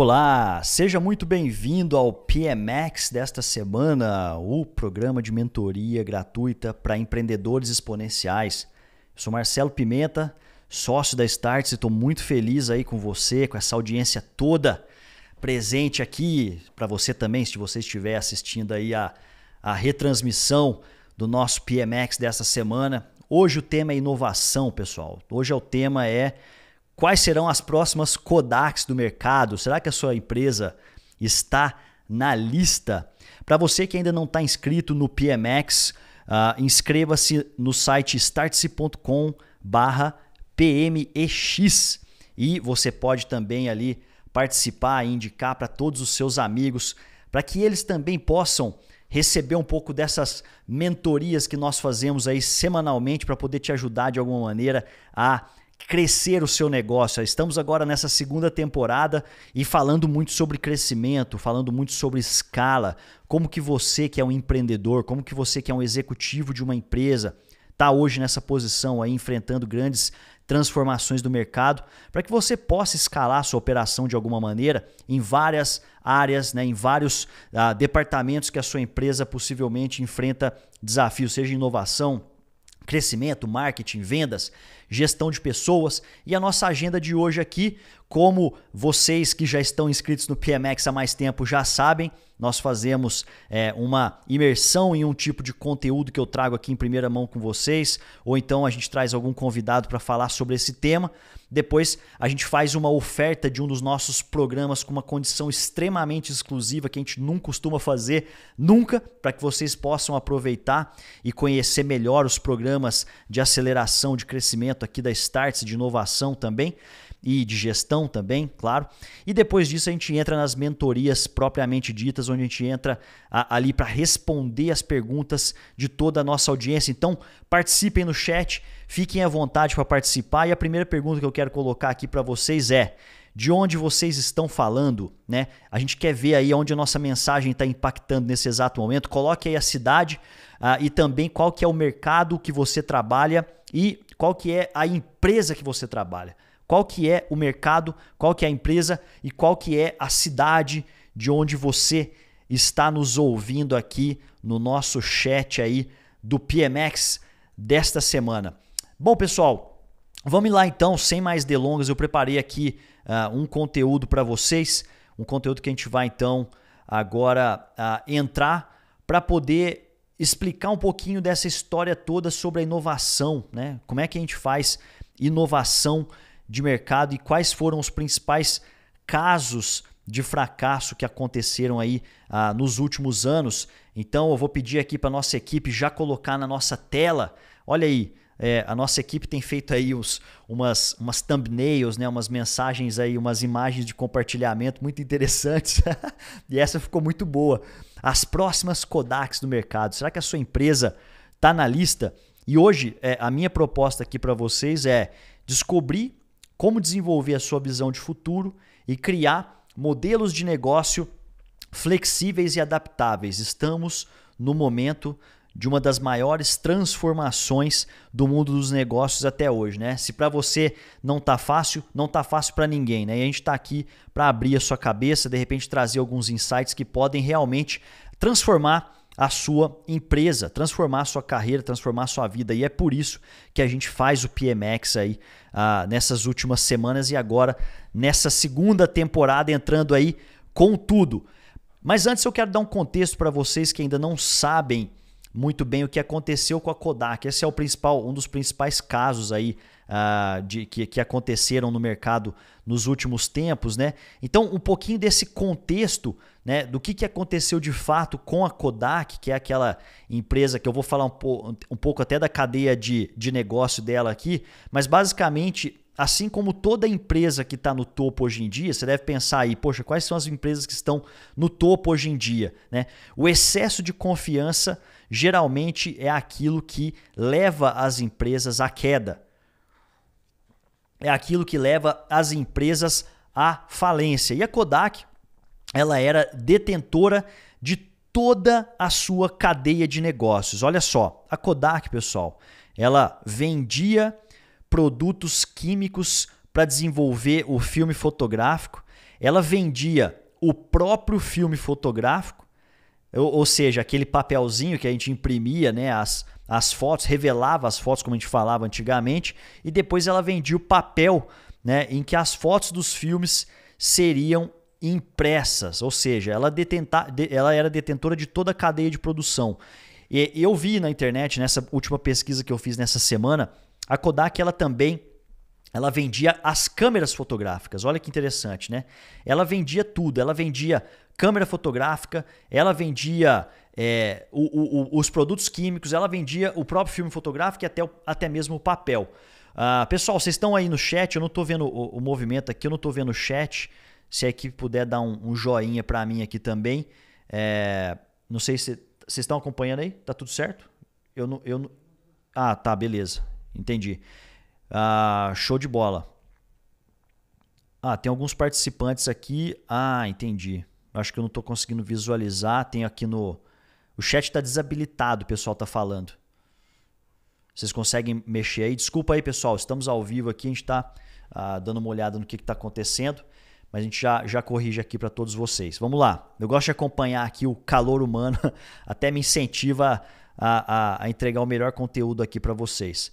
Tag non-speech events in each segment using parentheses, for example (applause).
Olá, seja muito bem-vindo ao PMX desta semana, o programa de mentoria gratuita para empreendedores exponenciais. Eu sou Marcelo Pimenta, sócio da Starts, e estou muito feliz aí com você, com essa audiência toda presente aqui, para você também, se você estiver assistindo aí a, a retransmissão do nosso PMX desta semana. Hoje o tema é inovação, pessoal. Hoje é o tema é Quais serão as próximas Kodaks do mercado? Será que a sua empresa está na lista? Para você que ainda não está inscrito no PMX, uh, ah, inscreva-se no site startse.com barra PMEX e você pode também ali participar e indicar para todos os seus amigos para que eles também possam receber um pouco dessas mentorias que nós fazemos aí semanalmente para poder te ajudar de alguma maneira a crescer o seu negócio. Estamos agora nessa segunda temporada e falando muito sobre crescimento, falando muito sobre escala, como que você que é um empreendedor, como que você que é um executivo de uma empresa, está hoje nessa posição aí enfrentando grandes transformações do mercado, para que você possa escalar sua operação de alguma maneira em várias áreas, né, em vários ah, departamentos que a sua empresa possivelmente enfrenta desafios, seja inovação, crescimento, marketing, vendas, gestão de pessoas e a nossa agenda de hoje aqui, como vocês que já estão inscritos no PMX há mais tempo já sabem, nós fazemos é, uma imersão em um tipo de conteúdo que eu trago aqui em primeira mão com vocês, ou então a gente traz algum convidado para falar sobre esse tema. Depois a gente faz uma oferta de um dos nossos programas com uma condição extremamente exclusiva que a gente não costuma fazer nunca, para que vocês possam aproveitar e conhecer melhor os programas de aceleração de crescimento aqui da Starts de inovação também e de gestão também, claro. E depois disso a gente entra nas mentorias propriamente ditas, onde a gente entra a, ali para responder as perguntas de toda a nossa audiência. Então, participem no chat, fiquem à vontade para participar. E a primeira pergunta que eu quero colocar aqui para vocês é: de onde vocês estão falando, né? A gente quer ver aí onde a nossa mensagem está impactando nesse exato momento. Coloque aí a cidade uh, e também qual que é o mercado que você trabalha e qual que é a empresa que você trabalha qual que é o mercado, qual que é a empresa e qual que é a cidade de onde você está nos ouvindo aqui no nosso chat aí do PMX desta semana. Bom, pessoal, vamos lá então, sem mais delongas, eu preparei aqui uh, um conteúdo para vocês, um conteúdo que a gente vai então agora uh, entrar para poder explicar um pouquinho dessa história toda sobre a inovação, né? Como é que a gente faz inovação de mercado e quais foram os principais casos de fracasso que aconteceram aí ah, nos últimos anos. Então eu vou pedir aqui para nossa equipe já colocar na nossa tela. Olha aí, é, a nossa equipe tem feito aí uns, umas, umas thumbnails, né, umas mensagens aí, umas imagens de compartilhamento muito interessantes. (laughs) e essa ficou muito boa. As próximas Kodaks do mercado. Será que a sua empresa está na lista? E hoje é, a minha proposta aqui para vocês é descobrir como desenvolver a sua visão de futuro e criar modelos de negócio flexíveis e adaptáveis. Estamos no momento de uma das maiores transformações do mundo dos negócios até hoje, né? Se para você não tá fácil, não tá fácil para ninguém, né? E a gente está aqui para abrir a sua cabeça, de repente trazer alguns insights que podem realmente transformar a sua empresa, transformar a sua carreira, transformar a sua vida. E é por isso que a gente faz o PMX aí ah, nessas últimas semanas e agora nessa segunda temporada entrando aí com tudo. Mas antes eu quero dar um contexto para vocês que ainda não sabem muito bem o que aconteceu com a Kodak. Esse é o principal, um dos principais casos aí uh, de, que, que aconteceram no mercado nos últimos tempos, né? Então, um pouquinho desse contexto né, do que, que aconteceu de fato com a Kodak, que é aquela empresa que eu vou falar um, po um pouco até da cadeia de, de negócio dela aqui, mas basicamente, assim como toda empresa que está no topo hoje em dia, você deve pensar aí, poxa, quais são as empresas que estão no topo hoje em dia? Né? O excesso de confiança geralmente é aquilo que leva as empresas à queda. É aquilo que leva as empresas à falência. E a Kodak ela era detentora de toda a sua cadeia de negócios. Olha só, a Kodak, pessoal, ela vendia produtos químicos para desenvolver o filme fotográfico, ela vendia o próprio filme fotográfico, ou, ou, seja, aquele papelzinho que a gente imprimia né, as, as fotos, revelava as fotos, como a gente falava antigamente, e depois ela vendia o papel né, em que as fotos dos filmes seriam impressas, ou seja, ela, detenta, ela era detentora de toda a cadeia de produção. E eu vi na internet, nessa última pesquisa que eu fiz nessa semana, a Kodak ela também ela vendia as câmeras fotográficas. Olha que interessante, né? Ela vendia tudo. Ela vendia câmera fotográfica, ela vendia é, o, o, os produtos químicos, ela vendia o próprio filme fotográfico e até, até mesmo o papel. Ah, pessoal, vocês estão aí no chat, eu não estou vendo o, o, movimento aqui, eu não estou vendo o chat. Se a equipe puder dar um, um joinha para mim aqui também. É, não sei se vocês estão acompanhando aí, tá tudo certo? Eu não, eu não... Ah, tá, beleza. Entendi. Ah, show de bola. Ah, tem alguns participantes aqui. Ah, entendi. Acho que eu não estou conseguindo visualizar. Tem aqui no. O chat está desabilitado, o pessoal está falando. Vocês conseguem mexer aí? Desculpa aí, pessoal. Estamos ao vivo aqui, a gente está ah, dando uma olhada no que está acontecendo mas a gente já, já corrige aqui para todos vocês. Vamos lá. Eu gosto de acompanhar aqui o calor humano, (laughs) até me incentiva a, a, a entregar o melhor conteúdo aqui para vocês.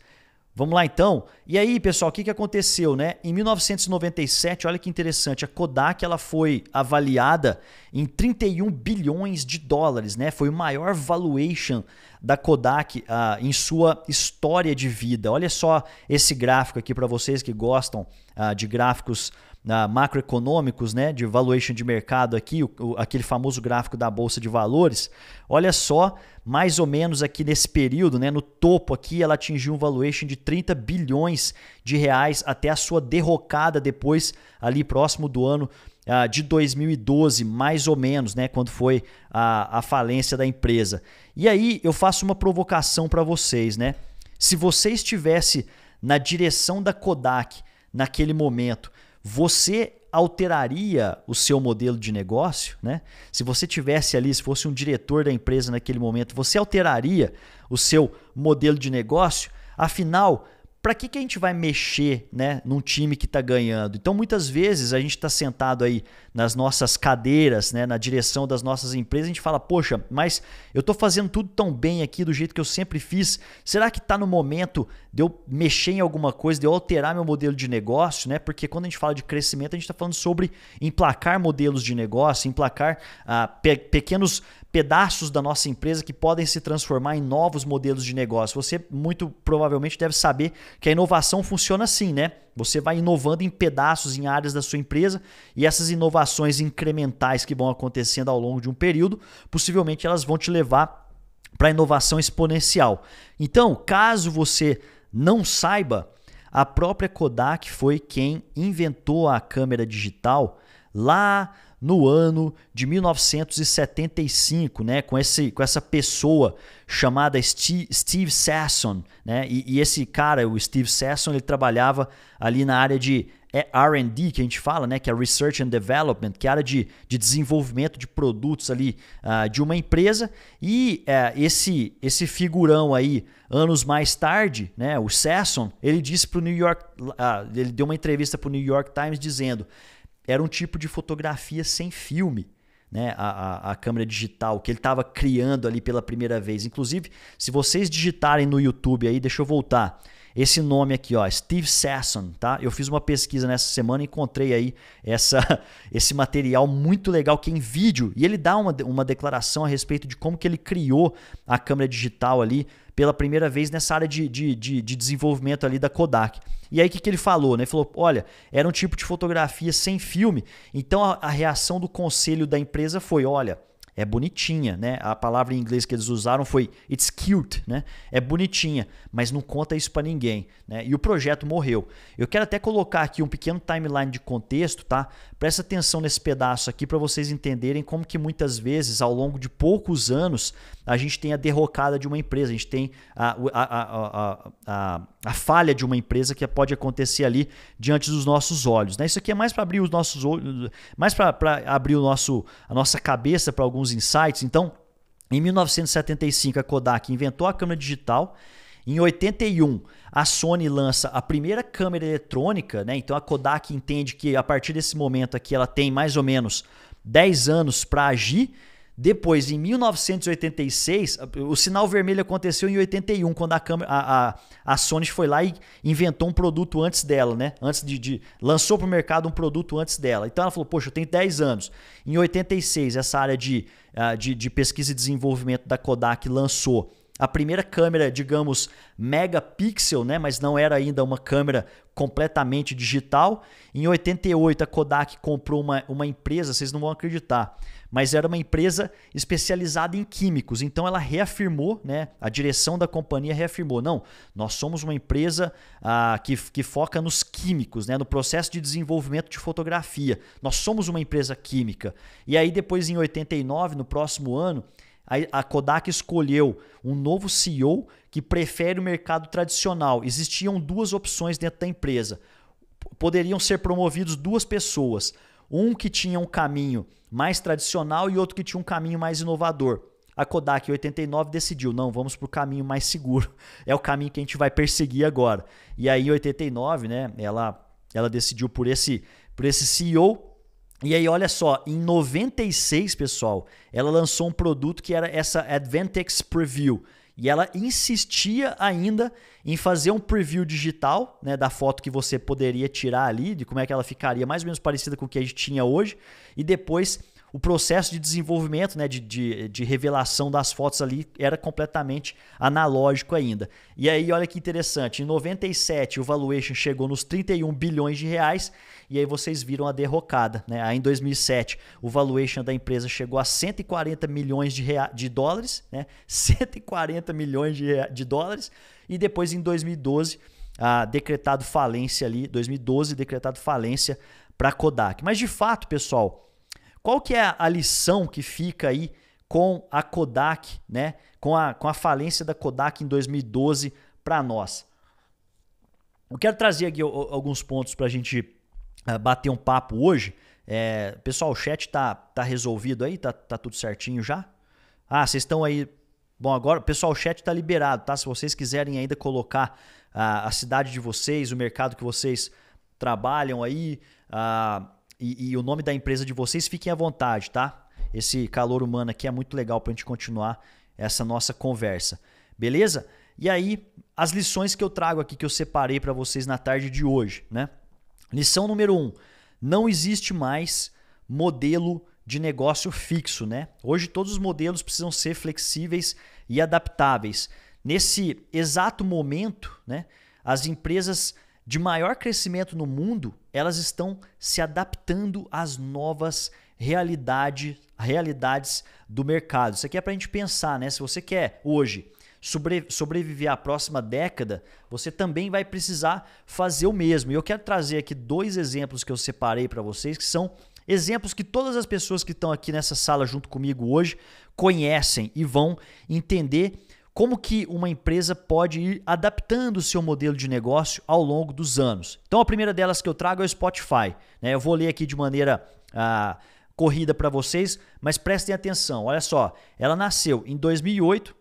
Vamos lá então. E aí, pessoal, o que, que aconteceu, né? Em 1997, olha que interessante, a Kodak ela foi avaliada em 31 bilhões de dólares, né? Foi o maior valuation da Kodak uh, em sua história de vida. Olha só esse gráfico aqui para vocês que gostam uh, de gráficos na macroeconômicos, né, de valuation de mercado aqui, o, o, aquele famoso gráfico da bolsa de valores, olha só, mais ou menos aqui nesse período, né, no topo aqui, ela atingiu um valuation de 30 bilhões de reais até a sua derrocada depois ali próximo do ano ah, de 2012, mais ou menos, né, quando foi a, a falência da empresa. E aí eu faço uma provocação para vocês, né? Se você estivesse na direção da Kodak naquele momento, você alteraria o seu modelo de negócio, né? Se você tivesse ali, se fosse um diretor da empresa naquele momento, você alteraria o seu modelo de negócio? Afinal, para que, que a gente vai mexer, né, num time que está ganhando? Então, muitas vezes a gente está sentado aí nas nossas cadeiras, né, na direção das nossas empresas, a gente fala, poxa, mas eu estou fazendo tudo tão bem aqui, do jeito que eu sempre fiz, será que está no momento de eu mexer em alguma coisa, de eu alterar meu modelo de negócio? Né? Porque quando a gente fala de crescimento, a gente está falando sobre emplacar modelos de negócio, emplacar ah, pe pequenos pedaços da nossa empresa que podem se transformar em novos modelos de negócio. Você muito provavelmente deve saber que a inovação funciona assim, né? Você vai inovando em pedaços, em áreas da sua empresa, e essas inovações incrementais que vão acontecendo ao longo de um período, possivelmente elas vão te levar para inovação exponencial. Então, caso você não saiba, a própria Kodak foi quem inventou a câmera digital lá no ano de 1975, né, com, esse, com essa pessoa chamada Steve, Steve Sasson, né, e, e esse cara, o Steve Sasson, ele trabalhava ali na área de é, R&D que a gente fala, né, que é Research and Development, que é a área de, de desenvolvimento de produtos ali uh, de uma empresa e uh, esse esse figurão aí anos mais tarde, né, o Sasson, ele disse para o New York, uh, ele deu uma entrevista para o New York Times dizendo era um tipo de fotografia sem filme. Né, a, a, a câmera digital que ele estava criando ali pela primeira vez. Inclusive, se vocês digitarem no YouTube aí, deixa eu voltar. Esse nome aqui, ó, Steve Sasson, tá? Eu fiz uma pesquisa nessa semana e encontrei aí essa, (laughs) esse material muito legal que é em vídeo. E ele dá uma, uma declaração a respeito de como que ele criou a câmera digital ali pela primeira vez nessa área de, de, de, de desenvolvimento ali da Kodak. E aí o que, que ele falou? Né? Ele falou: olha, era um tipo de fotografia sem filme. Então a, a reação do conselho da empresa foi: olha, é bonitinha, né? A palavra em inglês que eles usaram foi it's cute, né? É bonitinha, mas não conta isso para ninguém, né? E o projeto morreu. Eu quero até colocar aqui um pequeno timeline de contexto, tá? Presta atenção nesse pedaço aqui para vocês entenderem como que muitas vezes ao longo de poucos anos a gente tem a derrocada de uma empresa, a gente tem a, a, a, a, falha de uma empresa que pode acontecer ali diante dos nossos olhos. Né? Isso aqui é mais para abrir os nossos olhos, mais para abrir o nosso, a nossa cabeça para alguns insights. Então, em 1975, a Kodak inventou a câmera digital. Em 81, a Sony lança a primeira câmera eletrônica, né? Então a Kodak entende que a partir desse momento aqui ela tem mais ou menos 10 anos para agir depois, em 1986, o sinal vermelho aconteceu em 81, quando a, câmera, a, a, a Sony foi lá e inventou um produto antes dela, né? Antes de, de lançou para o mercado um produto antes dela. Então ela falou: Poxa, eu tenho 10 anos. Em 86, essa área de, de, de pesquisa e desenvolvimento da Kodak lançou a primeira câmera, digamos, megapixel, né, mas não era ainda uma câmera completamente digital. Em 88 a Kodak comprou uma, uma empresa, vocês não vão acreditar, mas era uma empresa especializada em químicos. Então ela reafirmou, né, a direção da companhia reafirmou: não, nós somos uma empresa ah, que, que foca nos químicos, né, no processo de desenvolvimento de fotografia. Nós somos uma empresa química. E aí, depois, em 89, no próximo ano, a Kodak escolheu um novo CEO que prefere o mercado tradicional. Existiam duas opções dentro da empresa. Poderiam ser promovidos duas pessoas. Um que tinha um caminho mais tradicional e outro que tinha um caminho mais inovador. A Kodak 89 decidiu, não, vamos para o caminho mais seguro. (laughs) É o caminho que a gente vai perseguir agora. E aí, em 89, né, ela, ela decidiu por esse, por esse CEO. E aí, olha só, em 96, pessoal, ela lançou um produto que era essa Adventex Preview. E ela insistia ainda em fazer um preview digital né, da foto que você poderia tirar ali, de como é que ela ficaria mais ou menos parecida com o que a gente tinha hoje, e depois o processo de desenvolvimento, né, de, de, de revelação das fotos ali era completamente analógico ainda. E aí, olha que interessante, em 97 o valuation chegou nos 31 bilhões de reais, e aí vocês viram a derrocada. Né? Aí em 2007 o valuation da empresa chegou a 140 milhões de, rea de dólares, né? 140 (laughs) milhões de, de dólares, e depois em 2012 a decretado falência ali, 2012 decretado falência para Kodak. Mas de fato, pessoal, qual que é a lição que fica aí com a Kodak, né? com, a, com a falência da Kodak em 2012 para nós? Eu quero trazer aqui alguns pontos para a gente ah, bater um papo hoje. É, pessoal, o chat tá, tá resolvido aí? Tá, tá tudo certinho já? Ah, vocês estão aí. Bom, agora, pessoal, o chat está liberado, tá? Se vocês quiserem ainda colocar a, ah, a cidade de vocês, o mercado que vocês trabalham aí, a, ah, e, e o nome da empresa de vocês, fiquem à vontade, tá? Esse calor humano aqui é muito legal para a gente continuar essa nossa conversa, beleza? E aí, as lições que eu trago aqui, que eu separei para vocês na tarde de hoje, né? Lição número um, não existe mais modelo de negócio fixo, né? Hoje todos os modelos precisam ser flexíveis e adaptáveis. Nesse exato momento, né, as empresas de maior crescimento no mundo, elas estão se adaptando às novas realidade, realidades do mercado. Isso aqui é para a gente pensar, né? Se você quer hoje sobre, sobreviver à próxima década, você também vai precisar fazer o mesmo. E eu quero trazer aqui dois exemplos que eu separei para vocês, que são exemplos que todas as pessoas que estão aqui nessa sala junto comigo hoje conhecem e vão entender como que uma empresa pode ir adaptando o seu modelo de negócio ao longo dos anos. Então a primeira delas que eu trago é o Spotify. Né? Eu vou ler aqui de maneira ah, corrida para vocês, mas prestem atenção. Olha só, ela nasceu em 2008.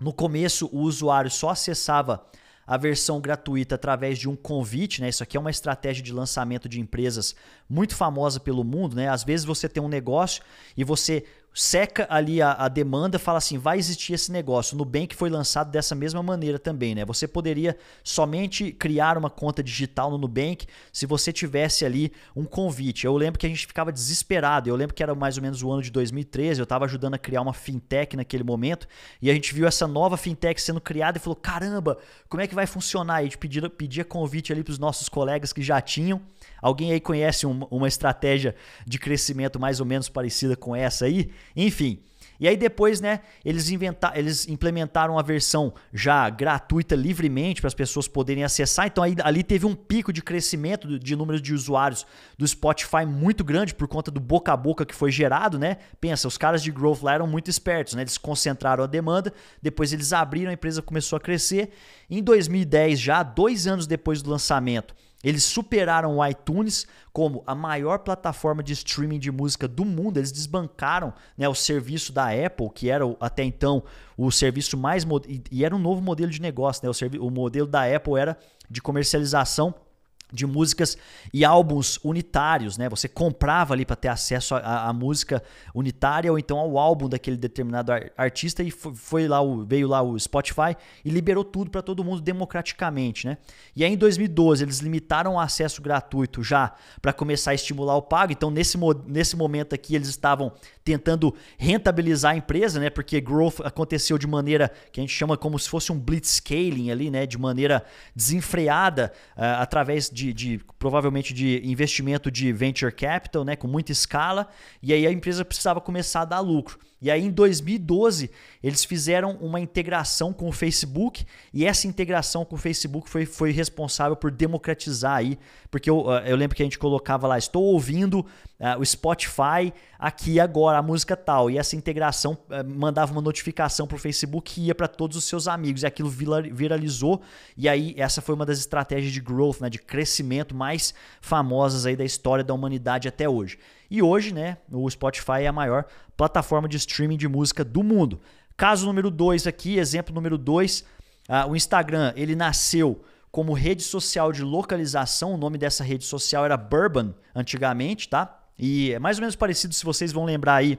No começo o usuário só acessava a versão gratuita através de um convite, né? Isso aqui é uma estratégia de lançamento de empresas muito famosa pelo mundo, né? Às vezes você tem um negócio e você seca ali a, a, demanda, fala assim, vai existir esse negócio. O Nubank foi lançado dessa mesma maneira também, né? Você poderia somente criar uma conta digital no Nubank se você tivesse ali um convite. Eu lembro que a gente ficava desesperado. Eu lembro que era mais ou menos o ano de 2013, eu estava ajudando a criar uma fintech naquele momento e a gente viu essa nova fintech sendo criada e falou, caramba, como é que vai funcionar? E a gente pedia, pedia convite ali para os nossos colegas que já tinham. Alguém aí conhece uma estratégia de crescimento mais ou menos parecida com essa aí? Enfim. E aí depois, né, eles, inventaram, eles implementaram a versão já gratuita livremente para as pessoas poderem acessar. Então aí, ali teve um pico de crescimento de número de usuários do Spotify muito grande por conta do boca a boca que foi gerado, né? Pensa, os caras de growth lá eram muito espertos, né? Eles concentraram a demanda, depois eles abriram, a empresa começou a crescer. Em 2010 já, dois anos depois do lançamento, eles superaram o iTunes como a maior plataforma de streaming de música do mundo. Eles desbancaram né, o serviço da Apple, que era até então o serviço mais. E era um novo modelo de negócio. Né? O, o modelo da Apple era de comercialização de músicas e álbuns unitários, né? Você comprava ali para ter acesso à música unitária ou então ao álbum daquele determinado ar artista e foi, foi, lá o, veio lá o Spotify e liberou tudo para todo mundo democraticamente, né? E aí em 2012 eles limitaram o acesso gratuito já para começar a estimular o pago. Então nesse, nesse momento aqui eles estavam tentando rentabilizar a empresa, né? Porque growth aconteceu de maneira que a gente chama como se fosse um blitzscaling ali, né? De maneira desenfreada uh, através de, de provavelmente de investimento de venture capital, né? Com muita escala e aí a empresa precisava começar a dar lucro. E aí, em 2012, eles fizeram uma integração com o Facebook, e essa integração com o Facebook foi, foi responsável por democratizar aí, porque eu, ah, eu lembro que a gente colocava lá, estou ouvindo uh, o Spotify aqui agora, a música tal, e essa integração uh, mandava uma notificação para o Facebook que ia para todos os seus amigos, e aquilo viralizou, e aí essa foi uma das estratégias de growth, né, de crescimento mais famosas aí da história da humanidade até hoje. E hoje, né, o Spotify é a maior plataforma de streaming de música do mundo. Caso número 2 aqui, exemplo número 2, uh, ah, o Instagram, ele nasceu como rede social de localização, o nome dessa rede social era Bourbon antigamente, tá? E é mais ou menos parecido se vocês vão lembrar aí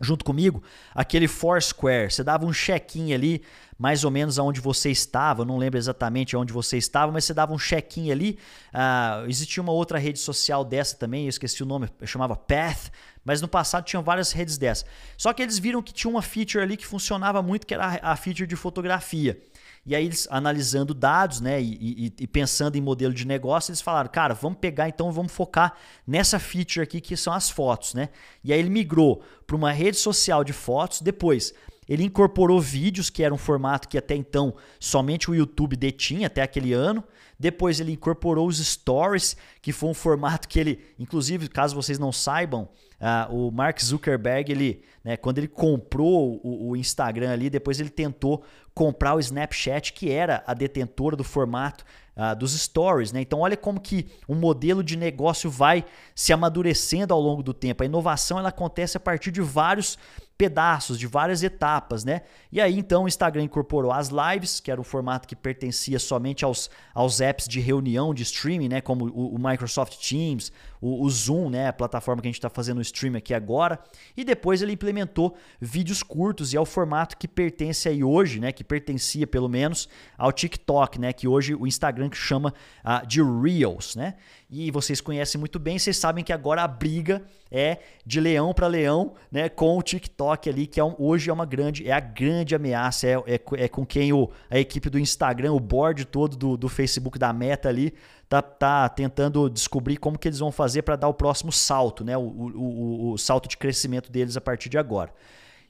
junto comigo aquele Foursquare. Você dava um check-in ali, mais ou menos aonde você estava. Eu não lembro exatamente aonde você estava, mas você dava um check-in ali. Uh, existia uma outra rede social dessa também, eu esqueci o nome, eu chamava Path, mas no passado tinham várias redes dessas. Só que eles viram que tinha uma feature ali que funcionava muito, que era a feature de fotografia. E aí eles analisando dados, né, e, e, e, pensando em modelo de negócio, eles falaram, cara, vamos pegar então, vamos focar nessa feature aqui que são as fotos, né? E aí ele migrou para uma rede social de fotos, depois ele incorporou vídeos, que era um formato que até então somente o YouTube detinha até aquele ano. Depois ele incorporou os stories, que foi um formato que ele, inclusive, caso vocês não saibam, ah, o Mark Zuckerberg, ele, né, quando ele comprou o, o, Instagram ali, depois ele tentou comprar o Snapchat, que era a detentora do formato ah, dos stories. Né? Então, olha como que um modelo de negócio vai se amadurecendo ao longo do tempo. A inovação ela acontece a partir de vários pedaços, de várias etapas, né? E aí então o Instagram incorporou as lives, que era um formato que pertencia somente aos, aos apps de reunião, de streaming, né? Como o, o Microsoft Teams, o, o Zoom, né, a plataforma que a gente está fazendo o stream aqui agora, e depois ele implementou vídeos curtos e é o formato que pertence aí hoje, né, que pertencia pelo menos ao TikTok, né, que hoje o Instagram chama ah, de Reels, né? E vocês conhecem muito bem, vocês sabem que agora a briga é de leão para leão, né, com o TikTok ali que é um, hoje é uma grande, é a grande ameaça, é, é, é com quem o, a equipe do Instagram, o board todo do, do Facebook da Meta ali tá, tá tentando descobrir como que eles vão fazer para dar o próximo salto, né? O, o, o, salto de crescimento deles a partir de agora.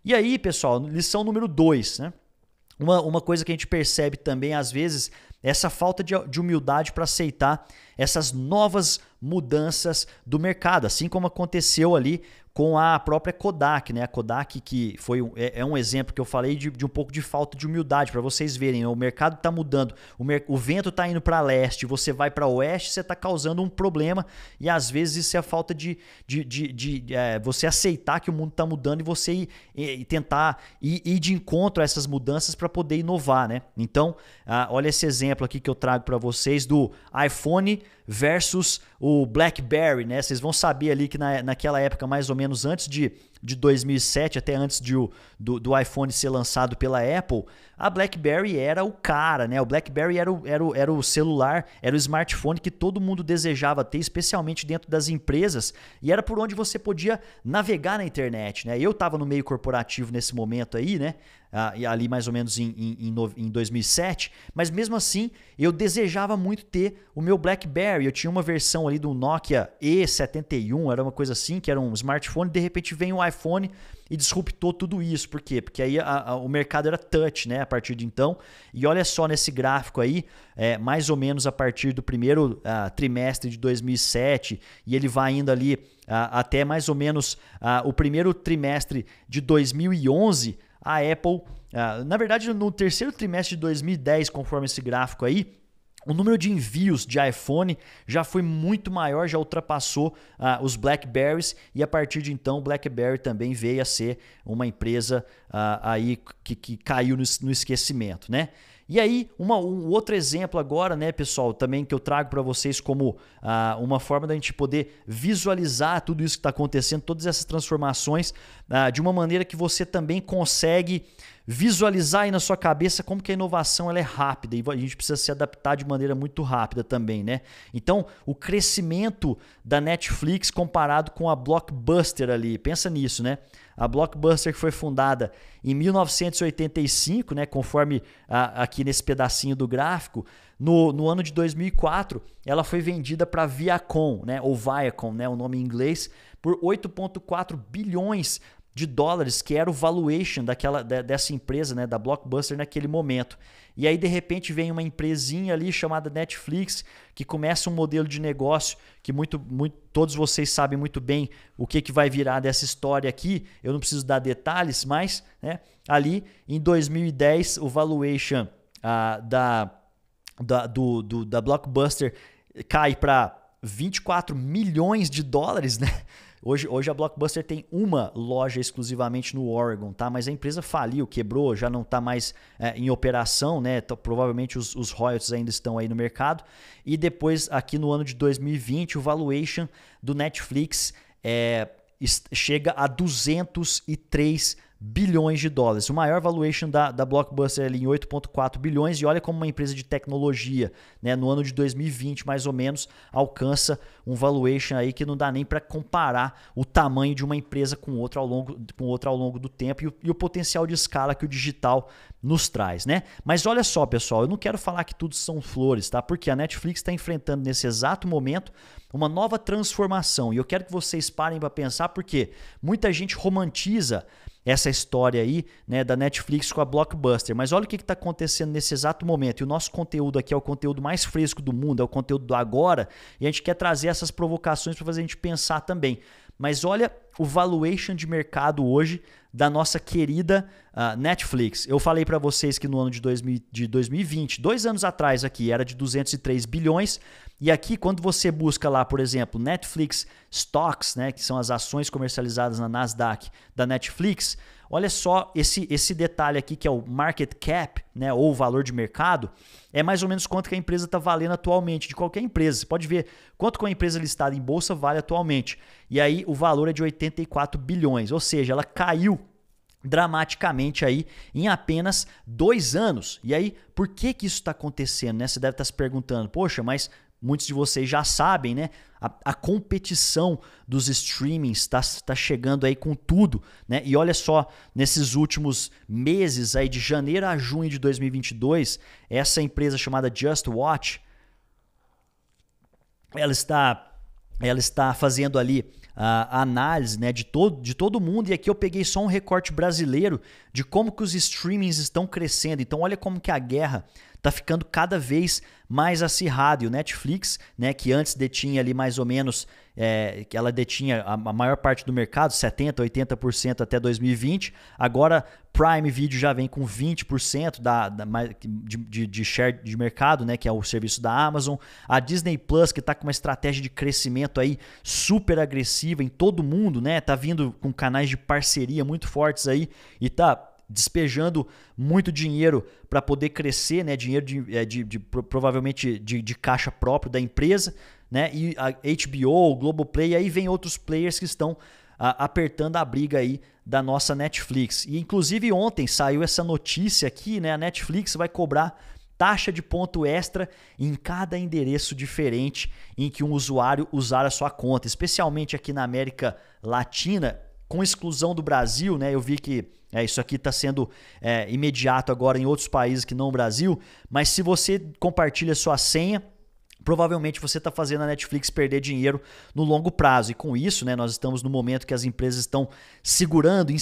E aí, pessoal, lição número 2, né? Uma, uma coisa que a gente percebe também, às vezes, essa falta de, de humildade para aceitar essas novas mudanças do mercado, assim como aconteceu ali com a própria Kodak, né? A Kodak que foi um, é, é, um exemplo que eu falei de, de um pouco de falta de humildade para vocês verem. Né? O mercado está mudando, o, mer o vento está indo para leste, você vai para oeste, você está causando um problema e às vezes isso é a falta de, de, de, de é, você aceitar que o mundo está mudando e você ir, e, tentar ir, ir, de encontro a essas mudanças para poder inovar, né? Então, ah, olha esse exemplo exemplo aqui que eu trago para vocês do iPhone versus o BlackBerry, né? Vocês vão saber ali que na, naquela época, mais ou menos antes de, de 2007, até antes de, do, do iPhone ser lançado pela Apple, a BlackBerry era o cara, né? O BlackBerry era o, era, o, era o celular, era o smartphone que todo mundo desejava ter, especialmente dentro das empresas, e era por onde você podia navegar na internet, né? Eu estava no meio corporativo nesse momento aí, né? Ah, ali mais ou menos em, em, em 2007, mas mesmo assim eu desejava muito ter o meu BlackBerry. Eu tinha uma versão ali do Nokia E71, era uma coisa assim, que era um smartphone. De repente vem o iPhone e disruptou tudo isso. Por quê? Porque aí a, a, o mercado era touch, né? A partir de então. E olha só nesse gráfico aí, é, mais ou menos a partir do primeiro ah, trimestre de 2007, e ele vai indo ali ah, até mais ou menos o primeiro trimestre de 2011 a Apple, ah, na verdade, no terceiro trimestre de 2010, conforme esse gráfico aí, o número de envios de iPhone já foi muito maior, já ultrapassou uh, os Blackberries e a partir de então o Blackberry também veio a ser uma empresa uh, aí que, que caiu no, no esquecimento, né? E aí, uma, um outro exemplo agora, né, pessoal, também que eu trago para vocês como ah, uma forma da gente poder visualizar tudo isso que está acontecendo, todas essas transformações, ah, de uma maneira que você também consegue visualizar aí na sua cabeça como que a inovação ela é rápida e a gente precisa se adaptar de maneira muito rápida também, né? Então, o crescimento da Netflix comparado com a Blockbuster ali, pensa nisso, né? A Blockbuster que foi fundada em 1985, né, conforme a, aqui nesse pedacinho do gráfico, no, no ano de 2004, ela foi vendida para Viacom, né, ou Viacom, né, o nome em inglês, por 8,4 bilhões de dólares, que era o valuation daquela, dessa empresa, né, da Blockbuster naquele momento. E aí de repente vem uma empresinha ali chamada Netflix que começa um modelo de negócio que muito, muito todos vocês sabem muito bem o que, que vai virar dessa história aqui. Eu não preciso dar detalhes, mas né, ali em 2010 o valuation ah, da, da, do, do, da Blockbuster cai para 24 milhões de dólares, né? Hoje, hoje a Blockbuster tem uma loja exclusivamente no Oregon, tá? Mas a empresa faliu, quebrou, já não está mais é, em operação, né? Então, provavelmente os, os royalties ainda estão aí no mercado. E depois, aqui no ano de 2020, o valuation do Netflix é, chega a 203 bilhões de dólares. O maior valuation da, da Blockbuster ali em 8,4 bilhões. E olha como uma empresa de tecnologia, né, no ano de 2020 mais ou menos, alcança um valuation aí que não dá nem para comparar o tamanho de uma empresa com outra ao longo, com outra ao longo do tempo e o, e o potencial de escala que o digital nos traz, né? Mas olha só, pessoal, eu não quero falar que tudo são flores, tá? Porque a Netflix está enfrentando nesse exato momento uma nova transformação e eu quero que vocês parem para pensar porque muita gente romantiza essa história aí né, da Netflix com a Blockbuster. Mas olha o que está acontecendo nesse exato momento. E o nosso conteúdo aqui é o conteúdo mais fresco do mundo, é o conteúdo do agora. E a gente quer trazer essas provocações para fazer a gente pensar também. Mas olha o valuation de mercado hoje da nossa querida uh, Netflix. Eu falei para vocês que no ano de, 2000, de 2020, dois anos atrás aqui, era de 203 bilhões. E aqui, quando você busca lá, por exemplo, Netflix Stocks, né, que são as ações comercializadas na Nasdaq da Netflix, Olha só esse, esse detalhe aqui que é o market cap, né, ou valor de mercado, é mais ou menos quanto que a empresa está valendo atualmente, de qualquer empresa. Você pode ver quanto que uma empresa listada em bolsa vale atualmente. E aí o valor é de 84 bilhões, ou seja, ela caiu dramaticamente aí em apenas dois anos. E aí, por que que isso está acontecendo? Né? Você deve estar tá se perguntando, poxa, mas muitos de vocês já sabem, né? A, a competição dos streamings está tá chegando aí com tudo, né? E olha só, nesses últimos meses aí de janeiro a junho de 2022, essa empresa chamada Just Watch, ela está ela está fazendo ali a análise né, de, todo, de todo mundo, e aqui eu peguei só um recorte brasileiro de como que os streamings estão crescendo. Então olha como que a guerra está ficando cada vez mais acirrado. E o Netflix, né, que antes detinha ali mais ou menos, é, que ela detinha a, maior parte do mercado, 70%, 80% até 2020, agora Prime Video já vem com 20% da, da, de, de, de share de mercado, né, que é o serviço da Amazon. A Disney Plus, que está com uma estratégia de crescimento aí super agressiva em todo mundo, né, tá vindo com canais de parceria muito fortes aí e tá despejando muito dinheiro para poder crescer, né? dinheiro de, é, de, de provavelmente de, de, caixa próprio da empresa, né? e a HBO, o Globoplay, aí vem outros players que estão a, apertando a briga aí da nossa Netflix. E inclusive ontem saiu essa notícia aqui, né? a Netflix vai cobrar taxa de ponto extra em cada endereço diferente em que um usuário usar a sua conta, especialmente aqui na América Latina, com exclusão do Brasil, né? Eu vi que é, isso aqui está sendo é, imediato agora em outros países que não o Brasil, mas se você compartilha sua senha, provavelmente você está fazendo a Netflix perder dinheiro no longo prazo. E com isso, né, nós estamos no momento que as empresas estão segurando, é,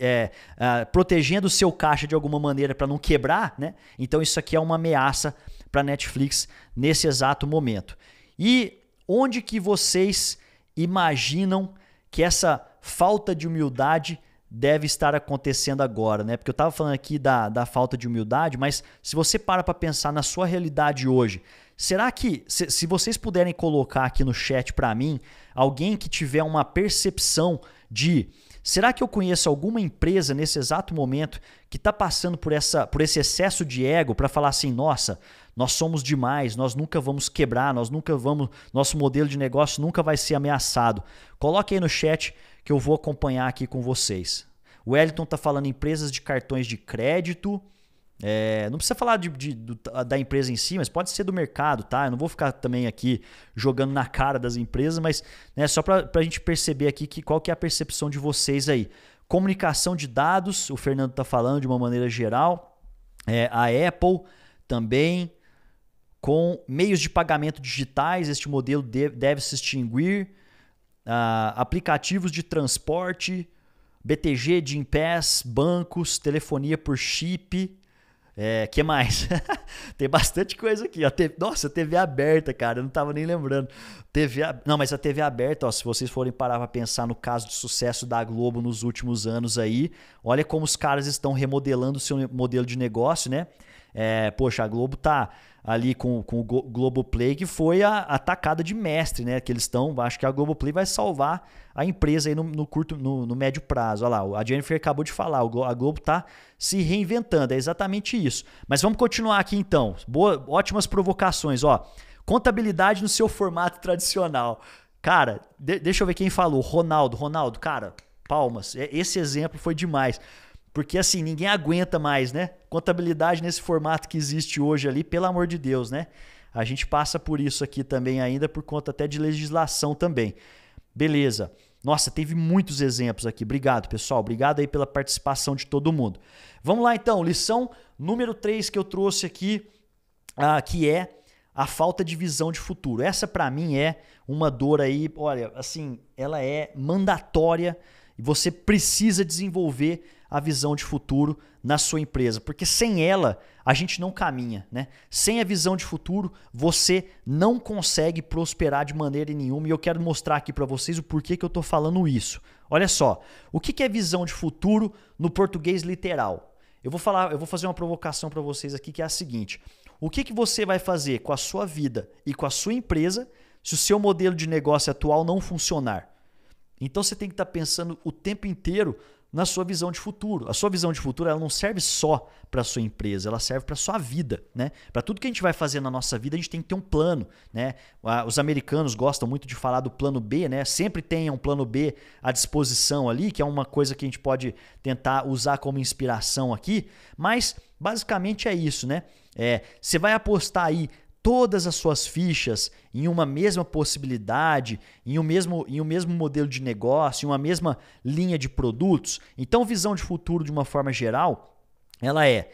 é, é, protegendo o seu caixa de alguma maneira para não quebrar, né? Então isso aqui é uma ameaça para a Netflix nesse exato momento. E onde que vocês imaginam que essa falta de humildade deve estar acontecendo agora, né? Porque eu estava falando aqui da, da falta de humildade, mas se você para para pensar na sua realidade hoje, será que se, se vocês puderem colocar aqui no chat para mim alguém que tiver uma percepção de será que eu conheço alguma empresa nesse exato momento que está passando por essa por esse excesso de ego para falar assim, nossa, nós somos demais, nós nunca vamos quebrar, nós nunca vamos, nosso modelo de negócio nunca vai ser ameaçado. Coloque aí no chat que eu vou acompanhar aqui com vocês. O Wellington está falando empresas de cartões de crédito. É, não precisa falar de, de, do, da empresa em si, mas pode ser do mercado, tá? Eu não vou ficar também aqui jogando na cara das empresas, mas né, só para a gente perceber aqui que, qual que é a percepção de vocês aí. Comunicação de dados, o Fernando está falando de uma maneira geral. É, a Apple também, com meios de pagamento digitais, este modelo deve, deve se extinguir. Ah, aplicativos de transporte, BTG, Jim Pass, bancos, telefonia por chip. É, que mais? (laughs) Tem bastante coisa aqui. Ó. Nossa, TV aberta, cara. Eu não tava nem lembrando. TV a... Não, mas a TV aberta, ó, se vocês forem parar para pensar no caso de sucesso da Globo nos últimos anos aí, olha como os caras estão remodelando o seu modelo de negócio, né? É, poxa, a Globo tá ali com, com o Globoplay, que foi a, atacada de mestre, né? Que eles estão. Acho que a Globoplay vai salvar a empresa aí no, no curto, no, no, médio prazo. Olha lá, a Jennifer acabou de falar, a Globo tá se reinventando, é exatamente isso. Mas vamos continuar aqui então. Boa, ótimas provocações, ó. Contabilidade no seu formato tradicional. Cara, de, deixa eu ver quem falou. Ronaldo, Ronaldo, cara, palmas. É, esse exemplo foi demais. Porque assim, ninguém aguenta mais, né? Contabilidade nesse formato que existe hoje ali, pelo amor de Deus, né? A gente passa por isso aqui também ainda por conta até de legislação também. Beleza. Nossa, teve muitos exemplos aqui. Obrigado, pessoal. Obrigado aí pela participação de todo mundo. Vamos lá então, lição número 3 que eu trouxe aqui, uh, que é a falta de visão de futuro. Essa para mim é uma dor aí, olha, assim, ela é mandatória e você precisa desenvolver a visão de futuro na sua empresa, porque sem ela a gente não caminha, né? Sem a visão de futuro, você não consegue prosperar de maneira nenhuma, e eu quero mostrar aqui para vocês o porquê que eu tô falando isso. Olha só, o que é visão de futuro no português literal? Eu vou falar, eu vou fazer uma provocação para vocês aqui que é a seguinte: o que que você vai fazer com a sua vida e com a sua empresa se o seu modelo de negócio atual não funcionar? Então você tem que estar tá pensando o tempo inteiro na sua visão de futuro. A sua visão de futuro ela não serve só para sua empresa, ela serve para sua vida, né? Para tudo que a gente vai fazer na nossa vida, a gente tem que ter um plano, né? Os americanos gostam muito de falar do plano B, né? Sempre tenha um plano B à disposição ali, que é uma coisa que a gente pode tentar usar como inspiração aqui, mas basicamente é isso, né? É, você vai apostar aí todas as suas fichas em uma mesma possibilidade, em um mesmo, em um mesmo modelo de negócio, em uma mesma linha de produtos. Então, visão de futuro de uma forma geral, ela é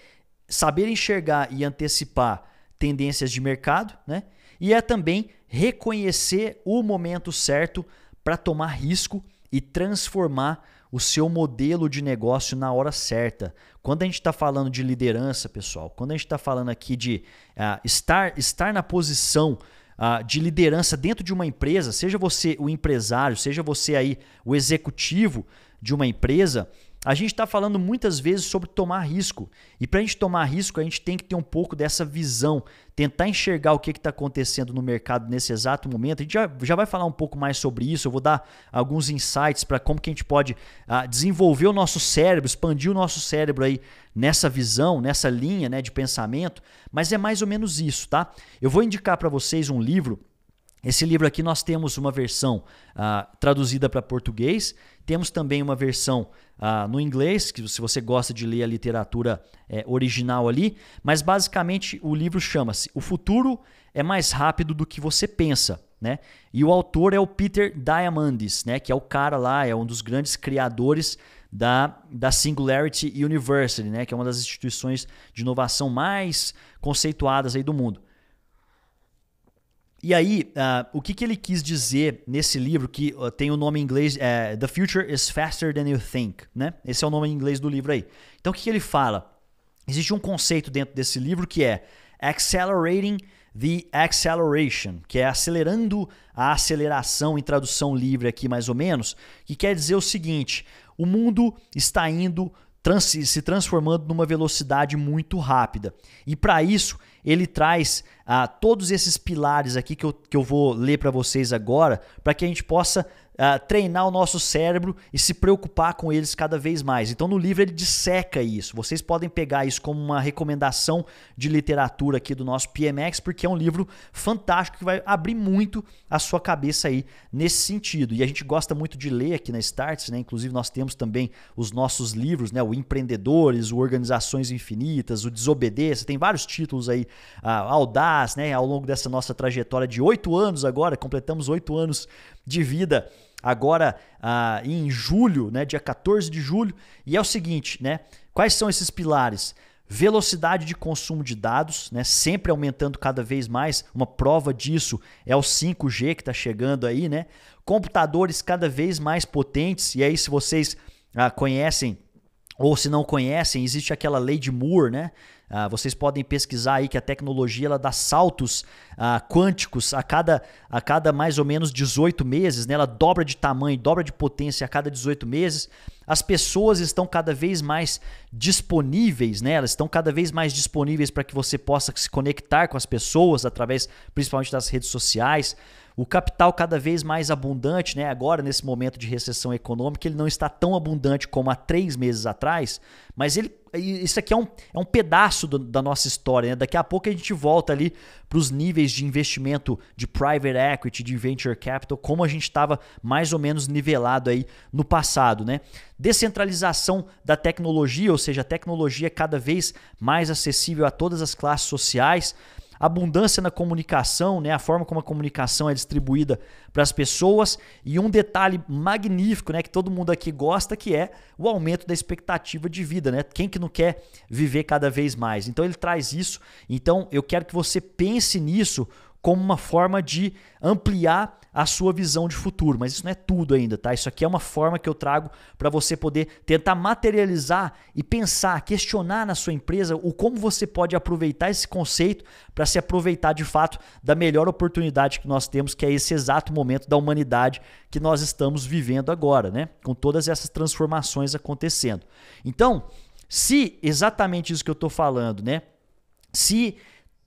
saber enxergar e antecipar tendências de mercado, né? E é também reconhecer o momento certo para tomar risco e transformar o seu modelo de negócio na hora certa. Quando a gente está falando de liderança, pessoal, quando a gente está falando aqui de uh, estar, estar na posição uh, de liderança dentro de uma empresa, seja você o empresário, seja você aí o executivo de uma empresa, a gente está falando muitas vezes sobre tomar risco. E para a gente tomar risco, a gente tem que ter um pouco dessa visão, tentar enxergar o que está acontecendo no mercado nesse exato momento. A gente já, já vai falar um pouco mais sobre isso. Eu vou dar alguns insights para como que a gente pode ah, desenvolver o nosso cérebro, expandir o nosso cérebro aí nessa visão, nessa linha né, de pensamento. Mas é mais ou menos isso, tá? Eu vou indicar para vocês um livro. Esse livro aqui nós temos uma versão ah, traduzida para português temos também uma versão ah, no inglês, que se você gosta de ler a literatura é, original ali, mas basicamente o livro chama-se O Futuro é Mais Rápido do que Você Pensa. Né? E o autor é o Peter Diamandis, né? que é o cara lá, é um dos grandes criadores da, da Singularity University, né? que é uma das instituições de inovação mais conceituadas aí do mundo. E aí, uh, o que, que ele quis dizer nesse livro, que uh, tem o nome em inglês uh, The Future is Faster Than You Think, né? Esse é o nome em inglês do livro aí. Então, o que, que ele fala? Existe um conceito dentro desse livro que é Accelerating the Acceleration, que é acelerando a aceleração em tradução livre aqui mais ou menos, que quer dizer o seguinte, o mundo está indo trans se transformando numa velocidade muito rápida. E para isso, ele traz ah, todos esses pilares aqui que eu, que eu vou ler para vocês agora, para que a gente possa uh, treinar o nosso cérebro e se preocupar com eles cada vez mais. Então, no livro ele disseca isso. Vocês podem pegar isso como uma recomendação de literatura aqui do nosso PMX, porque é um livro fantástico que vai abrir muito a sua cabeça aí nesse sentido. E a gente gosta muito de ler aqui na Starts, né? Inclusive, nós temos também os nossos livros, né? O Empreendedores, o Organizações Infinitas, o Desobedeça, tem vários títulos aí, uh, audaz, né? Ao longo dessa nossa trajetória de oito anos agora, completamos oito anos de vida agora ah, em julho, né, dia 14 de julho. E é o seguinte, né? Quais são esses pilares? Velocidade de consumo de dados, né, sempre aumentando cada vez mais. Uma prova disso é o 5G que está chegando aí, né? Computadores cada vez mais potentes. E aí, se vocês ah, conhecem ou se não conhecem, existe aquela lei de Moore, né? Ah, vocês podem pesquisar aí que a tecnologia ela dá saltos ah, quânticos a cada, a cada mais ou menos 18 meses, né? ela dobra de tamanho, dobra de potência a cada 18 meses. As pessoas estão cada vez mais disponíveis, né? elas estão cada vez mais disponíveis para que você possa se conectar com as pessoas através principalmente das redes sociais. O capital cada vez mais abundante, né? agora nesse momento de recessão econômica, ele não está tão abundante como há três meses atrás, mas ele isso aqui é um, é um pedaço do, da nossa história. Né? Daqui a pouco a gente volta ali para os níveis de investimento de private equity, de venture capital, como a gente estava mais ou menos nivelado aí no passado. Né? Descentralização da tecnologia, ou seja, a tecnologia é cada vez mais acessível a todas as classes sociais abundância na comunicação, né, a forma como a comunicação é distribuída para as pessoas e um detalhe magnífico, né, que todo mundo aqui gosta, que é o aumento da expectativa de vida, né? Quem que não quer viver cada vez mais? Então ele traz isso. Então eu quero que você pense nisso como uma forma de ampliar a sua visão de futuro, mas isso não é tudo ainda, tá? Isso aqui é uma forma que eu trago para você poder tentar materializar e pensar, questionar na sua empresa o como você pode aproveitar esse conceito para se aproveitar de fato da melhor oportunidade que nós temos, que é esse exato momento da humanidade que nós estamos vivendo agora, né? Com todas essas transformações acontecendo. Então, se exatamente isso que eu estou falando, né? Se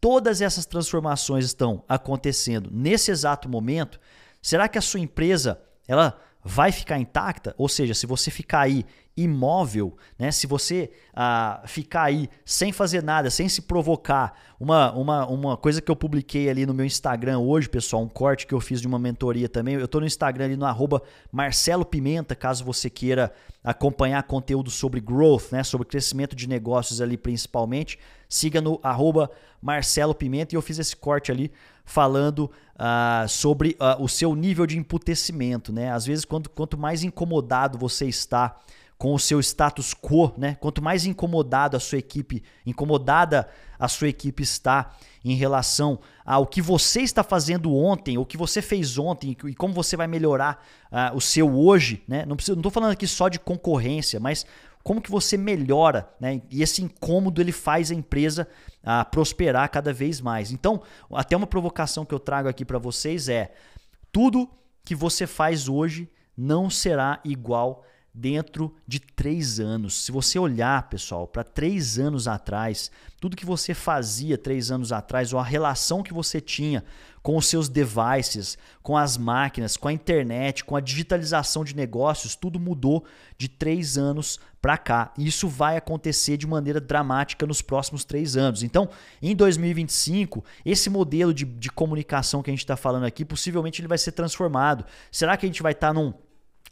todas essas transformações estão acontecendo nesse exato momento? Será que a sua empresa ela vai ficar intacta, ou seja, se você ficar aí imóvel, né? se você ah, ficar aí sem fazer nada, sem se provocar, uma, uma, uma coisa que eu publiquei ali no meu Instagram hoje, pessoal, um corte que eu fiz de uma mentoria também, eu estou no Instagram ali no arroba Marcelo Pimenta, caso você queira acompanhar conteúdo sobre growth, né? sobre crescimento de negócios ali principalmente, siga no arroba Marcelo Pimenta e eu fiz esse corte ali falando ah, sobre ah, o seu nível de emputecimento, né? Às vezes, quanto, quanto mais incomodado você está com o seu status quo, né? Quanto mais incomodado a sua equipe, incomodada a sua equipe está em relação ao que você está fazendo ontem, o que você fez ontem e como você vai melhorar uh, o seu hoje, né? Não estou falando aqui só de concorrência, mas como que você melhora, né? E esse incômodo ele faz a empresa a ah, prosperar cada vez mais. Então, até uma provocação que eu trago aqui para vocês é: tudo que você faz hoje não será igual dentro de três anos. Se você olhar, pessoal, para três anos atrás, tudo que você fazia três anos atrás, ou a relação que você tinha com os seus devices, com as máquinas, com a internet, com a digitalização de negócios, tudo mudou de três anos para cá. E isso vai acontecer de maneira dramática nos próximos três anos. Então, em 2025, esse modelo de, de comunicação que a gente está falando aqui, possivelmente ele vai ser transformado. Será que a gente vai estar tá num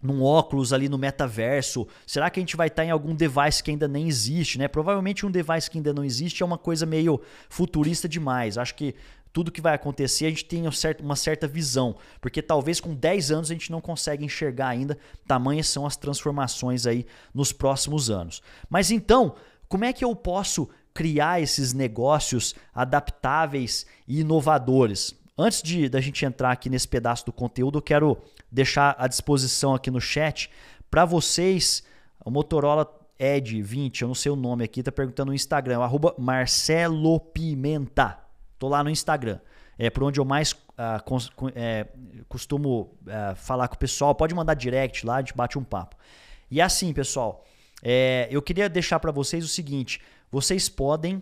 num óculos ali no metaverso? Será que a gente vai estar tá em algum device que ainda nem existe, né? Provavelmente um device que ainda não existe é uma coisa meio futurista demais. Acho que tudo que vai acontecer, a gente tem uma certa visão, porque talvez com 10 anos a gente não consegue enxergar ainda tamanhas são as transformações aí nos próximos anos. Mas então, como é que eu posso criar esses negócios adaptáveis e inovadores? Antes de da gente entrar aqui nesse pedaço do conteúdo, eu quero deixar à disposição aqui no chat para vocês o Motorola Edge 20, eu não sei o nome aqui, tá perguntando no Instagram, arroba Marcelo Pimenta. Tô lá no Instagram. É por onde eu mais uh, cons, é, costumo uh, falar com o pessoal. Pode mandar direct lá, a gente bate um papo. E é assim, pessoal, é, eu queria deixar para vocês o seguinte: vocês podem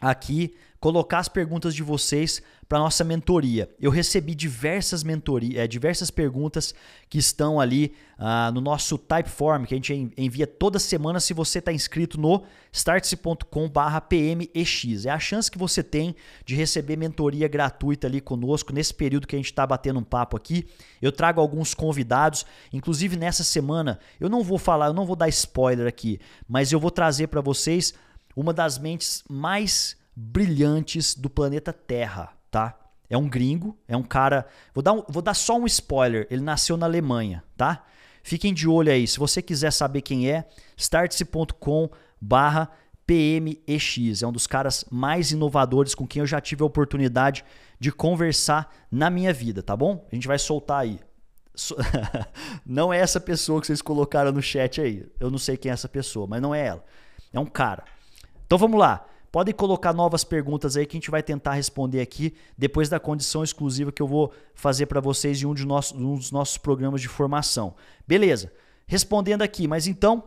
aqui colocar as perguntas de vocês para nossa mentoria. Eu recebi diversas mentoria, é, eh, diversas perguntas que estão ali uh, no nosso Typeform, que a gente envia toda semana se você está inscrito no startse.com/pmex. É a chance que você tem de receber mentoria gratuita ali conosco nesse período que a gente está batendo um papo aqui. Eu trago alguns convidados, inclusive nessa semana eu não vou falar, eu não vou dar spoiler aqui, mas eu vou trazer para vocês uma das mentes mais brilhantes do planeta Terra, tá? É um gringo, é um cara. Vou dar, um, vou dar só um spoiler: ele nasceu na Alemanha, tá? Fiquem de olho aí. Se você quiser saber quem é, startsecom PMEX. É um dos caras mais inovadores com quem eu já tive a oportunidade de conversar na minha vida, tá bom? A gente vai soltar aí. (laughs) Não é essa pessoa que vocês colocaram no chat aí. Eu não sei quem é essa pessoa, mas não é ela. É um cara. Então vamos lá. Podem colocar novas perguntas aí que a gente vai tentar responder aqui depois da condição exclusiva que eu vou fazer para vocês em um, de nosso, um dos nossos programas de formação. Beleza. Respondendo aqui, mas então,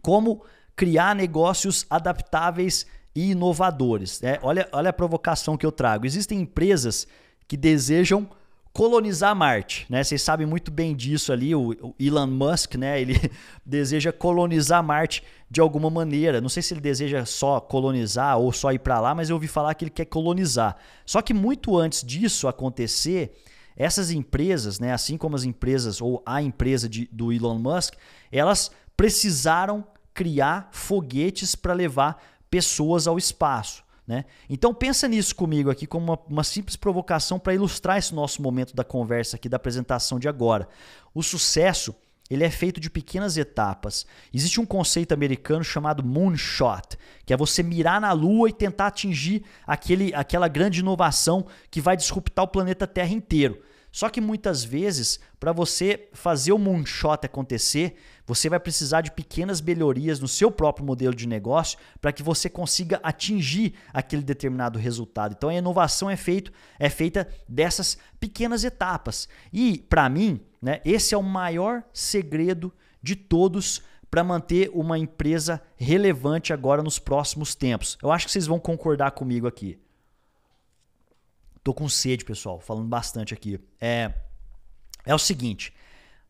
como criar negócios adaptáveis e inovadores? Né? olha, olha a provocação que eu trago. Existem empresas que desejam colonizar Marte, né? Vocês sabem muito bem disso ali, o, o Elon Musk, né? Ele (laughs) deseja colonizar Marte de alguma maneira. Não sei se ele deseja só colonizar ou só ir para lá, mas eu ouvi falar que ele quer colonizar. Só que muito antes disso acontecer, essas empresas, né, assim como as empresas ou a empresa de, do Elon Musk, elas precisaram criar foguetes para levar pessoas ao espaço. Né? Então pensa nisso comigo aqui como uma, uma simples provocação para ilustrar esse nosso momento da conversa aqui, da apresentação de agora. O sucesso ele é feito de pequenas etapas. Existe um conceito americano chamado moonshot, que é você mirar na lua e tentar atingir aquele, aquela grande inovação que vai disruptar o planeta Terra inteiro. Só que muitas vezes, para você fazer o moonshot acontecer, você vai precisar de pequenas melhorias no seu próprio modelo de negócio para que você consiga atingir aquele determinado resultado. Então a inovação é, feito, é feita dessas pequenas etapas. E, para mim, né, esse é o maior segredo de todos para manter uma empresa relevante agora nos próximos tempos. Eu acho que vocês vão concordar comigo aqui. Tô com sede, pessoal, falando bastante aqui. É, é o seguinte: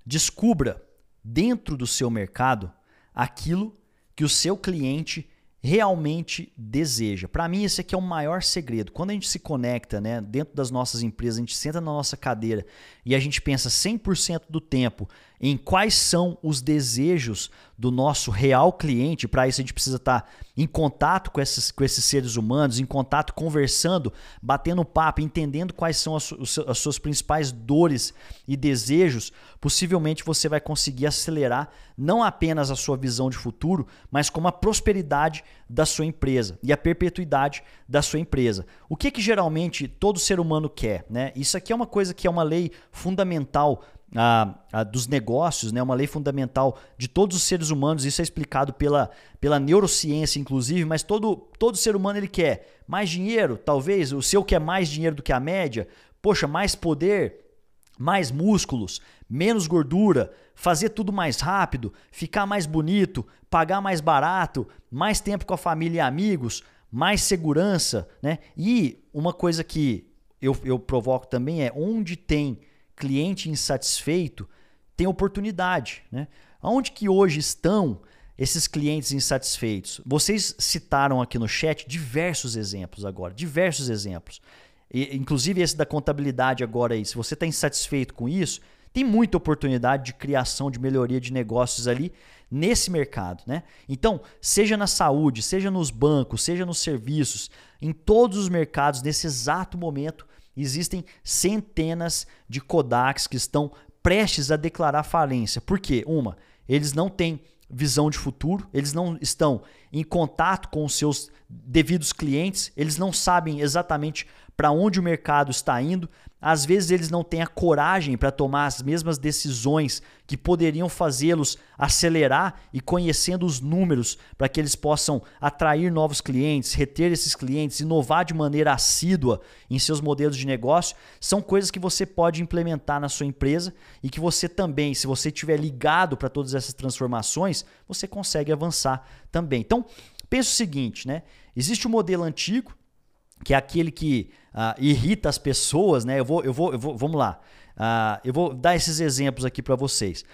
descubra dentro do seu mercado aquilo que o seu cliente realmente deseja. Para mim, esse aqui é o maior segredo. Quando a gente se conecta né, dentro das nossas empresas, a gente senta na nossa cadeira e a gente pensa 100% do tempo em quais são os desejos do nosso real cliente. Para isso, a gente precisa estar tá em contato com esses, com esses seres humanos, em contato, conversando, batendo papo, entendendo quais são as, as suas principais dores e desejos. Possivelmente você vai conseguir acelerar não apenas a sua visão de futuro, mas como a prosperidade da sua empresa e a perpetuidade da sua empresa. O que, que geralmente todo ser humano quer? Né? Isso aqui é uma coisa que é uma lei fundamental a, a, dos negócios, né? uma lei fundamental de todos os seres humanos, isso é explicado pela, pela neurociência, inclusive, mas todo, todo ser humano ele quer mais dinheiro, talvez, o seu quer mais dinheiro do que a média, poxa, mais poder, mais músculos, menos gordura, fazer tudo mais rápido, ficar mais bonito, pagar mais barato, mais tempo com a família e amigos, mais segurança, né? E uma coisa que eu, eu provoco também é onde tem cliente insatisfeito tem oportunidade. Né? Aonde que hoje estão esses clientes insatisfeitos? Vocês citaram aqui no chat diversos exemplos agora, diversos exemplos. E, inclusive esse da contabilidade agora aí. Se você está insatisfeito com isso, tem muita oportunidade de criação, de melhoria de negócios ali nesse mercado, né? Então, seja na saúde, seja nos bancos, seja nos serviços, em todos os mercados, nesse exato momento, existem centenas de Kodaks que estão prestes a declarar falência. Por quê? Uma, eles não têm visão de futuro, eles não estão em contato com os seus devidos clientes, eles não sabem exatamente para onde o mercado está indo, às vezes eles não têm a coragem para tomar as mesmas decisões que poderiam fazê-los acelerar e conhecendo os números para que eles possam atrair novos clientes, reter esses clientes, inovar de maneira assídua em seus modelos de negócio, são coisas que você pode implementar na sua empresa e que você também, se você estiver ligado para todas essas transformações, você consegue avançar também. Então, pensa o seguinte, né? Existe o um modelo antigo que é aquele que ah, irrita as pessoas, né? Eu vou, eu vou, eu vou vamos lá. Ah, eu vou dar esses exemplos aqui para vocês.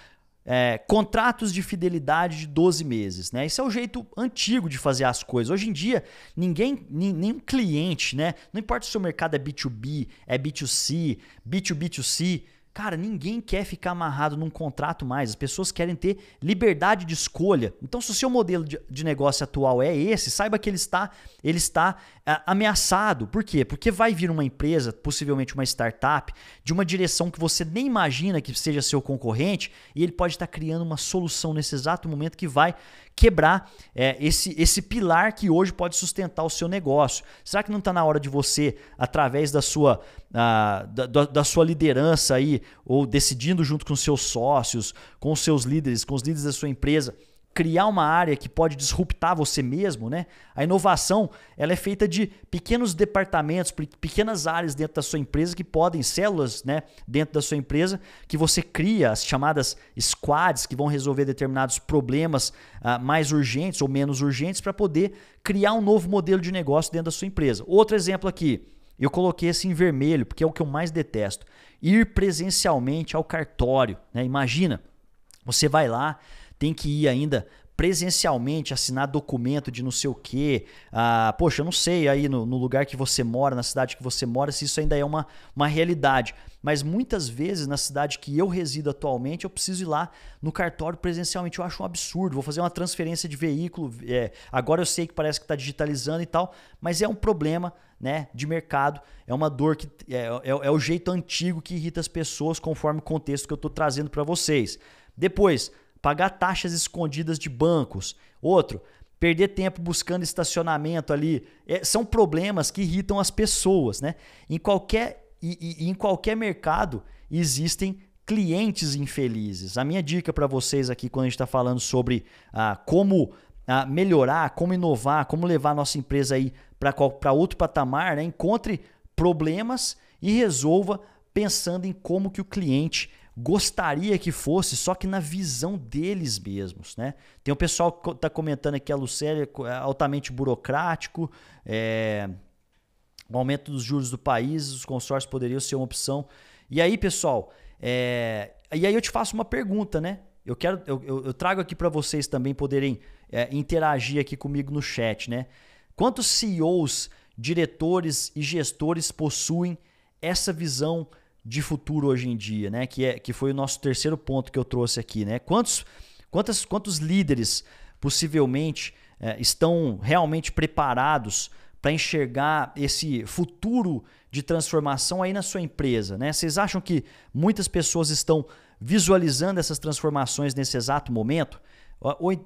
É, contratos de fidelidade de 12 meses, né? Esse é o jeito antigo de fazer as coisas. Hoje em dia, ninguém, nenhum cliente, né? Não importa se o seu mercado é B2B, é B2C, B2B2C, Cara, ninguém quer ficar amarrado num contrato mais. As pessoas querem ter liberdade de escolha. Então, se o seu modelo de, negócio atual é esse, saiba que ele está, ele está é, ameaçado. Por quê? Porque vai vir uma empresa, possivelmente uma startup, de uma direção que você nem imagina que seja seu concorrente, e ele pode estar criando uma solução nesse exato momento que vai quebrar é, esse, esse pilar que hoje pode sustentar o seu negócio? Será que não está na hora de você, através da sua, da, da, sua liderança aí, ou decidindo junto com seus sócios, com os seus líderes, com os líderes da sua empresa, criar uma área que pode disruptar você mesmo, né? A inovação ela é feita de pequenos departamentos, pequenas áreas dentro da sua empresa que podem, células, né, dentro da sua empresa, que você cria as chamadas squads que vão resolver determinados problemas uh, mais urgentes ou menos urgentes para poder criar um novo modelo de negócio dentro da sua empresa. Outro exemplo aqui, eu coloquei esse em vermelho porque é o que eu mais detesto. Ir presencialmente ao cartório, né? Imagina, você vai lá, tem que ir ainda presencialmente assinar documento de não sei o quê. Ah, poxa, eu não sei aí no, no, lugar que você mora, na cidade que você mora, se isso ainda é uma, uma realidade. Mas muitas vezes na cidade que eu resido atualmente, eu preciso ir lá no cartório presencialmente. Eu acho um absurdo. Vou fazer uma transferência de veículo. É, agora eu sei que parece que está digitalizando e tal, mas é um problema né, de mercado. É uma dor que é, é, é o jeito antigo que irrita as pessoas, conforme o contexto que eu estou trazendo para vocês. Depois, pagar taxas escondidas de bancos. Outro, perder tempo buscando estacionamento ali. É, são problemas que irritam as pessoas, né? Em qualquer, e, e em qualquer mercado existem clientes infelizes. A minha dica para vocês aqui, quando a gente está falando sobre ah, como ah, melhorar, como inovar, como levar a nossa empresa aí para outro patamar, né? encontre problemas e resolva pensando em como que o cliente gostaria que fosse, só que na visão deles mesmos, né? Tem o pessoal que está comentando aqui, a Lucélia, é altamente burocrático, é, o aumento dos juros do país, os consórcios poderiam ser uma opção. E aí, pessoal, é, e aí eu te faço uma pergunta, né? Eu quero, eu, eu trago aqui para vocês também poderem é, interagir aqui comigo no chat, né? Quantos CEOs, diretores e gestores possuem essa visão de futuro hoje em dia, né? Que, é, que foi o nosso terceiro ponto que eu trouxe aqui, né? Quantos, quantas, quantos líderes possivelmente é, estão realmente preparados para enxergar esse futuro de transformação aí na sua empresa, né? Vocês acham que muitas pessoas estão visualizando essas transformações nesse exato momento?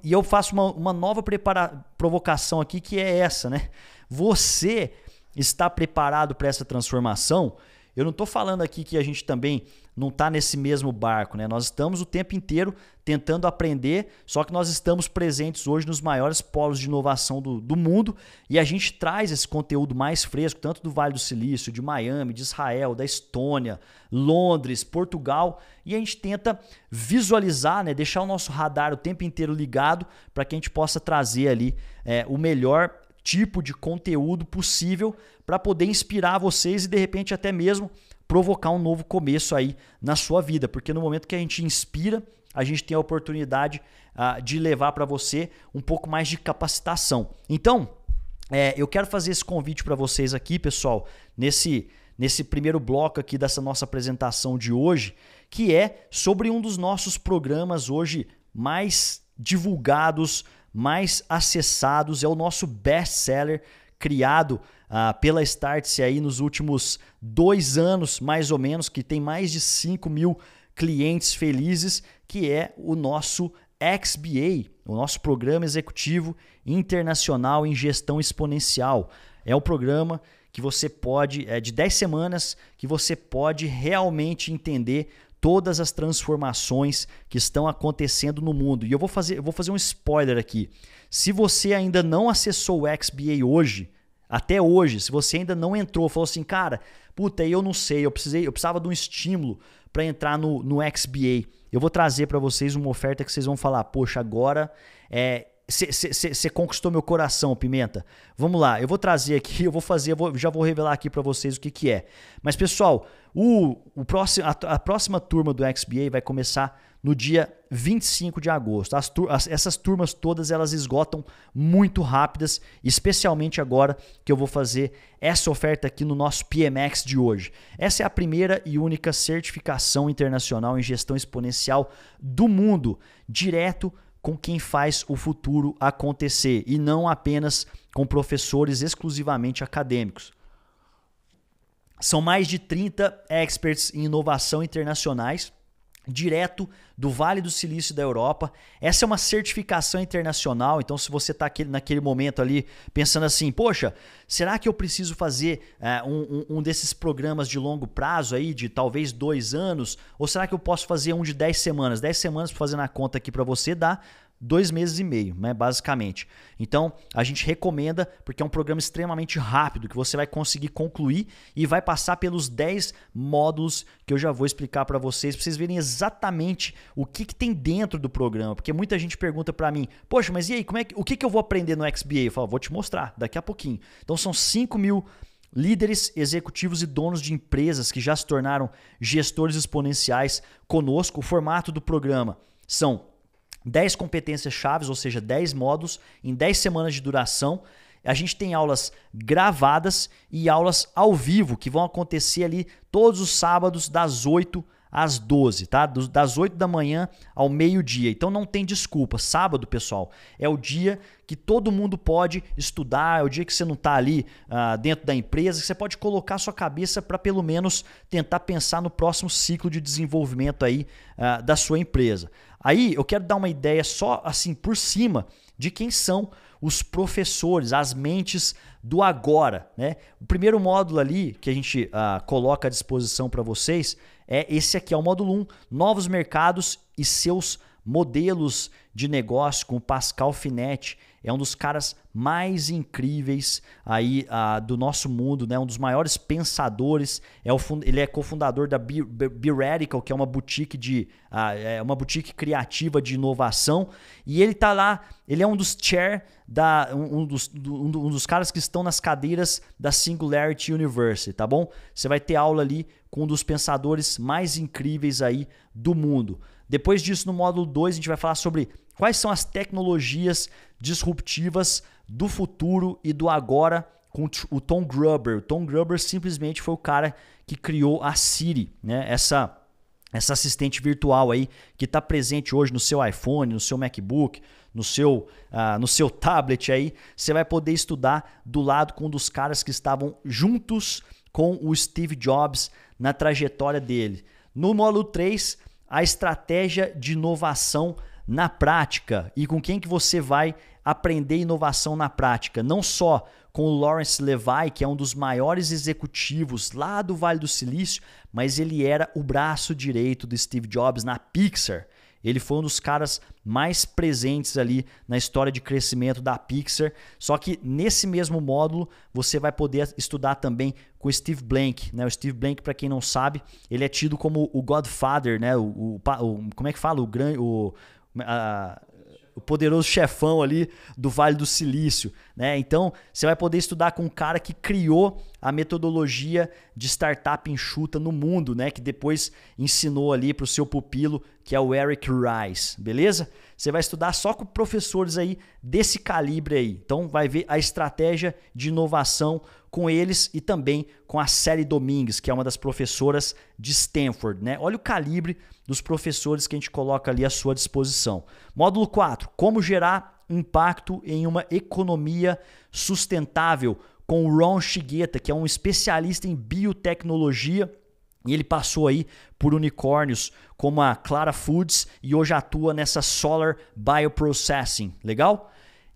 E eu faço uma, uma nova prepara provocação aqui que é essa, né? Você está preparado para essa transformação? Eu não estou falando aqui que a gente também não está nesse mesmo barco, né? Nós estamos o tempo inteiro tentando aprender, só que nós estamos presentes hoje nos maiores polos de inovação do, do mundo e a gente traz esse conteúdo mais fresco, tanto do Vale do Silício, de Miami, de Israel, da Estônia, Londres, Portugal, e a gente tenta visualizar, né? deixar o nosso radar o tempo inteiro ligado para que a gente possa trazer ali é, o melhor tipo de conteúdo possível para poder inspirar vocês e de repente até mesmo provocar um novo começo aí na sua vida, porque no momento que a gente inspira, a gente tem a oportunidade uh, de levar para você um pouco mais de capacitação. Então, é, eu quero fazer esse convite para vocês aqui, pessoal, nesse nesse primeiro bloco aqui dessa nossa apresentação de hoje, que é sobre um dos nossos programas hoje mais divulgados, mais acessados, é o nosso best seller criado ah, pela Startse aí nos últimos dois anos, mais ou menos, que tem mais de 5 mil clientes felizes, que é o nosso XBA, o nosso Programa Executivo Internacional em Gestão Exponencial. É o programa que você pode, é de 10 semanas, que você pode realmente entender todas as transformações que estão acontecendo no mundo. E eu vou fazer, eu vou fazer um spoiler aqui. Se você ainda não acessou o XBA hoje, até hoje, se você ainda não entrou, falou assim, cara, puta, eu não sei, eu precisei, eu precisava de um estímulo para entrar no, no XBA. Eu vou trazer para vocês uma oferta que vocês vão falar, poxa, agora é, você conquistou meu coração, Pimenta. Vamos lá, eu vou trazer aqui, (laughs) eu vou fazer, eu vou, já vou revelar aqui para vocês o que, que é. Mas pessoal, o, o próximo, a, a, próxima turma do XBA vai começar no dia 25 de agosto. As, as, essas turmas todas elas esgotam muito rápidas, especialmente agora que eu vou fazer essa oferta aqui no nosso PMX de hoje. Essa é a primeira e única certificação internacional em gestão exponencial do mundo, direto com quem faz o futuro acontecer e não apenas com professores exclusivamente acadêmicos. São mais de 30 experts em inovação internacionais, direto do Vale do Silício da Europa. Essa é uma certificação internacional, então se você está naquele momento ali pensando assim, poxa, será que eu preciso fazer eh, um, um, desses programas de longo prazo aí, de talvez dois anos, ou será que eu posso fazer um de 10 semanas? 10 semanas para fazer na conta aqui para você dá dois meses e meio, né, basicamente. Então, a gente recomenda, porque é um programa extremamente rápido, que você vai conseguir concluir e vai passar pelos 10 módulos que eu já vou explicar para vocês, para vocês verem exatamente o que, que, tem dentro do programa. Porque muita gente pergunta para mim, poxa, mas e aí, como é que, o que, que eu vou aprender no XBA? Eu falo, vou te mostrar daqui a pouquinho. Então, são 5 mil líderes, executivos e donos de empresas que já se tornaram gestores exponenciais conosco. O formato do programa são 10 competências chaves, ou seja, 10 módulos em 10 semanas de duração. A gente tem aulas gravadas e aulas ao vivo que vão acontecer ali todos os sábados das 8 às 12, tá? Das 8 da manhã ao meio-dia. Então não tem desculpa. Sábado, pessoal, é o dia que todo mundo pode estudar, é o dia que você não está ali ah, dentro da empresa, que você pode colocar sua cabeça para pelo menos tentar pensar no próximo ciclo de desenvolvimento aí ah, da sua empresa. Aí eu quero dar uma ideia só assim por cima de quem são os professores, as mentes do agora. Né? O primeiro módulo ali que a gente uh, coloca à disposição para vocês é esse aqui, é o módulo 1, Novos Mercados e seus modelos de negócio com Pascal Finetti é um dos caras mais incríveis aí uh, do nosso mundo, né? Um dos maiores pensadores. É o ele é cofundador da Be, Be, Radical, que é uma boutique de uh, é uma boutique criativa de inovação. E ele tá lá. Ele é um dos chair da um dos, do, um dos caras que estão nas cadeiras da Singularity University, tá bom? Você vai ter aula ali com um dos pensadores mais incríveis aí do mundo. Depois disso, no módulo 2, a gente vai falar sobre Quais são as tecnologias disruptivas do futuro e do agora com o Tom Gruber? O Tom Gruber simplesmente foi o cara que criou a Siri, né? Essa essa assistente virtual aí que está presente hoje no seu iPhone, no seu MacBook, no seu, uh, no seu (laughs) tablet aí, você vai poder estudar do lado com um dos caras que estavam juntos com o Steve Jobs na trajetória dele. No módulo 3, a estratégia de inovação na prática e com quem que você vai aprender inovação na prática, não só com o Lawrence Levy, que é um dos maiores executivos lá do Vale do Silício, mas ele era o braço direito do Steve Jobs na Pixar. Ele foi um dos caras mais presentes ali na história de crescimento da Pixar. Só que nesse mesmo módulo você vai poder estudar também com Steve Blank. Né? O Steve Blank, para quem não sabe, ele é tido como o Godfather, né? O, o, o, como é que fala? O, grande a, o poderoso chefão ali do Vale do Silício, né? Então, você vai poder estudar com um cara que criou a metodologia de startup enxuta no mundo, né? Que depois ensinou ali para o seu pupilo, que é o Eric Rice, beleza? Você vai estudar só com professores aí desse calibre aí. Então vai ver a estratégia de inovação com eles e também com a série Domingues, que é uma das professoras de Stanford, né? Olha o calibre dos professores que a gente coloca ali à sua disposição. Módulo 4, como gerar impacto em uma economia sustentável com o Ron Shigeta, que é um especialista em biotecnologia. E ele passou aí por unicórnios como a Clara Foods e hoje atua nessa Solar Bioprocessing. Legal?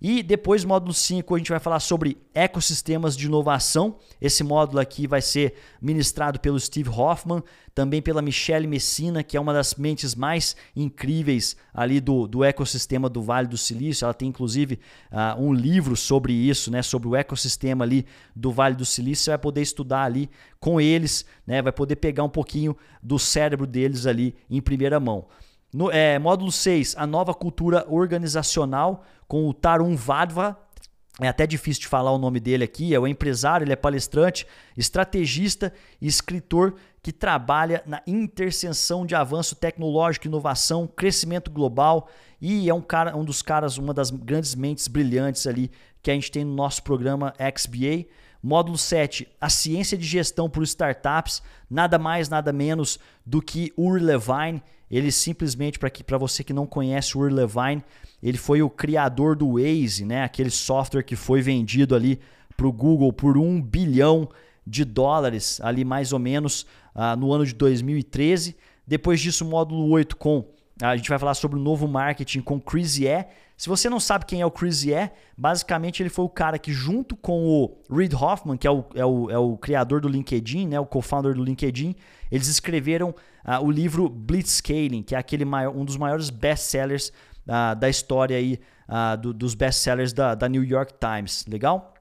E depois, módulo 5, a gente vai falar sobre ecossistemas de inovação. Esse módulo aqui vai ser ministrado pelo Steve Hoffman, também pela Michelle Messina, que é uma das mentes mais incríveis ali do, do ecossistema do Vale do Silício. Ela tem, inclusive, uh, um livro sobre isso, né? Sobre o ecossistema ali do Vale do Silício. Você vai poder estudar ali com eles, né? Vai poder pegar um pouquinho do cérebro deles ali em primeira mão. No, é, módulo 6, a nova cultura organizacional com o Tarun Vadva. É até difícil de falar o nome dele aqui. É o um empresário, ele é palestrante, estrategista e escritor que trabalha na interseção de avanço tecnológico, inovação, crescimento global e é um cara, um dos caras, uma das grandes mentes brilhantes ali que a gente tem no nosso programa XBA. Módulo 7, a ciência de gestão por startups, nada mais, nada menos do que Uri Levine, ele simplesmente, para você que não conhece o Ur Levine, ele foi o criador do Waze, né? aquele software que foi vendido ali para o Google por um bilhão de dólares, ali mais ou menos ah, no ano de 2013. Depois disso, o módulo 8 com. A gente vai falar sobre o novo marketing com Chris E. Se você não sabe quem é o é, basicamente ele foi o cara que, junto com o Reid Hoffman, que é o, é o, é o criador do LinkedIn, né, o co-founder do LinkedIn, eles escreveram uh, o livro Blitzscaling, que é aquele maior, um dos maiores best-sellers uh, da história aí, uh, do, dos best-sellers da, da New York Times. Legal?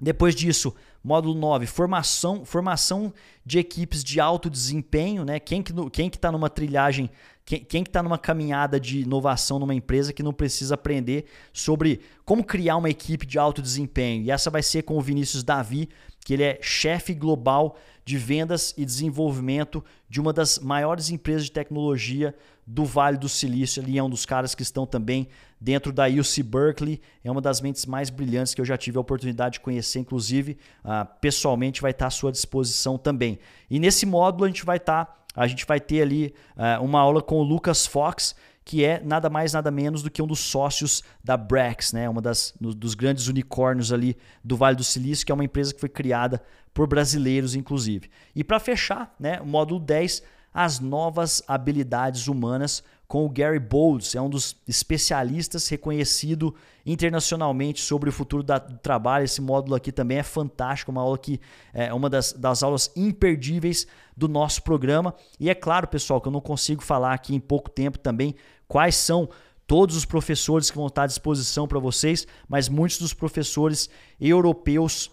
Depois disso, módulo 9, formação, formação de equipes de alto desempenho, né? Quem que quem que tá numa trilhagem quem, quem que está numa caminhada de inovação numa empresa que não precisa aprender sobre como criar uma equipe de alto desempenho? E essa vai ser com o Vinícius Davi, que ele é chefe global de vendas e desenvolvimento de uma das maiores empresas de tecnologia do Vale do Silício. Ele é um dos caras que estão também dentro da UC Berkeley. É uma das mentes mais brilhantes que eu já tive a oportunidade de conhecer, inclusive uh, pessoalmente vai estar à sua disposição também. E nesse módulo a gente vai estar, tá, a gente vai ter ali uh, uma aula com o Lucas Fox que é nada mais nada menos do que um dos sócios da Brax, né? Uma das no, dos grandes unicórnios ali do Vale do Silício, que é uma empresa que foi criada por brasileiros inclusive. E para fechar, né, o módulo 10, as novas habilidades humanas com o Gary Bowles, é um dos especialistas reconhecido internacionalmente sobre o futuro da, do trabalho. Esse módulo aqui também é fantástico, uma aula que é uma das, das aulas imperdíveis do nosso programa. E é claro, pessoal, que eu não consigo falar aqui em pouco tempo também quais são todos os professores que vão estar à disposição para vocês, mas muitos dos professores europeus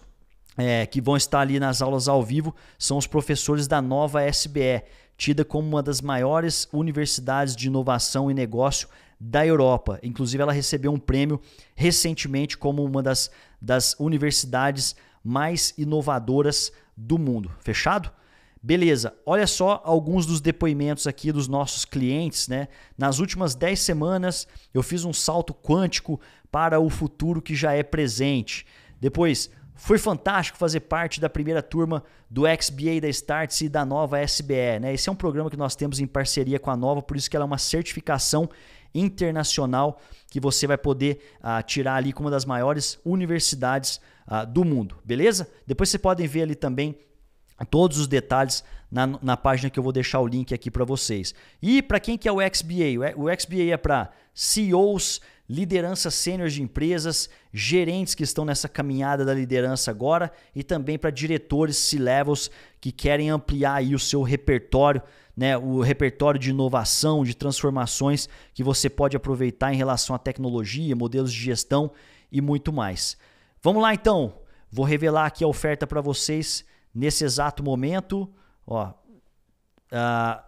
é, que vão estar ali nas aulas ao vivo são os professores da nova SBE tida como uma das maiores universidades de inovação e negócio da Europa. Inclusive, ela recebeu um prêmio recentemente como uma das, das universidades mais inovadoras do mundo. Fechado? Beleza, olha só alguns dos depoimentos aqui dos nossos clientes, né? Nas últimas 10 semanas eu fiz um salto quântico para o futuro que já é presente. Depois, foi fantástico fazer parte da primeira turma do XBA da Starts e da nova SBE. Né? Esse é um programa que nós temos em parceria com a Nova, por isso que ela é uma certificação internacional que você vai poder uh, tirar ali com uma das maiores universidades uh, do mundo, beleza? Depois vocês podem ver ali também todos os detalhes na, na página que eu vou deixar o link aqui para vocês. E para quem que é o XBA? O XBA é para CEOs, lideranças sênior de empresas, gerentes que estão nessa caminhada da liderança agora e também para diretores C-levels que querem ampliar aí o seu repertório, né, o repertório de inovação, de transformações que você pode aproveitar em relação à tecnologia, modelos de gestão e muito mais. Vamos lá então. Vou revelar aqui a oferta para vocês nesse exato momento, ó, uh,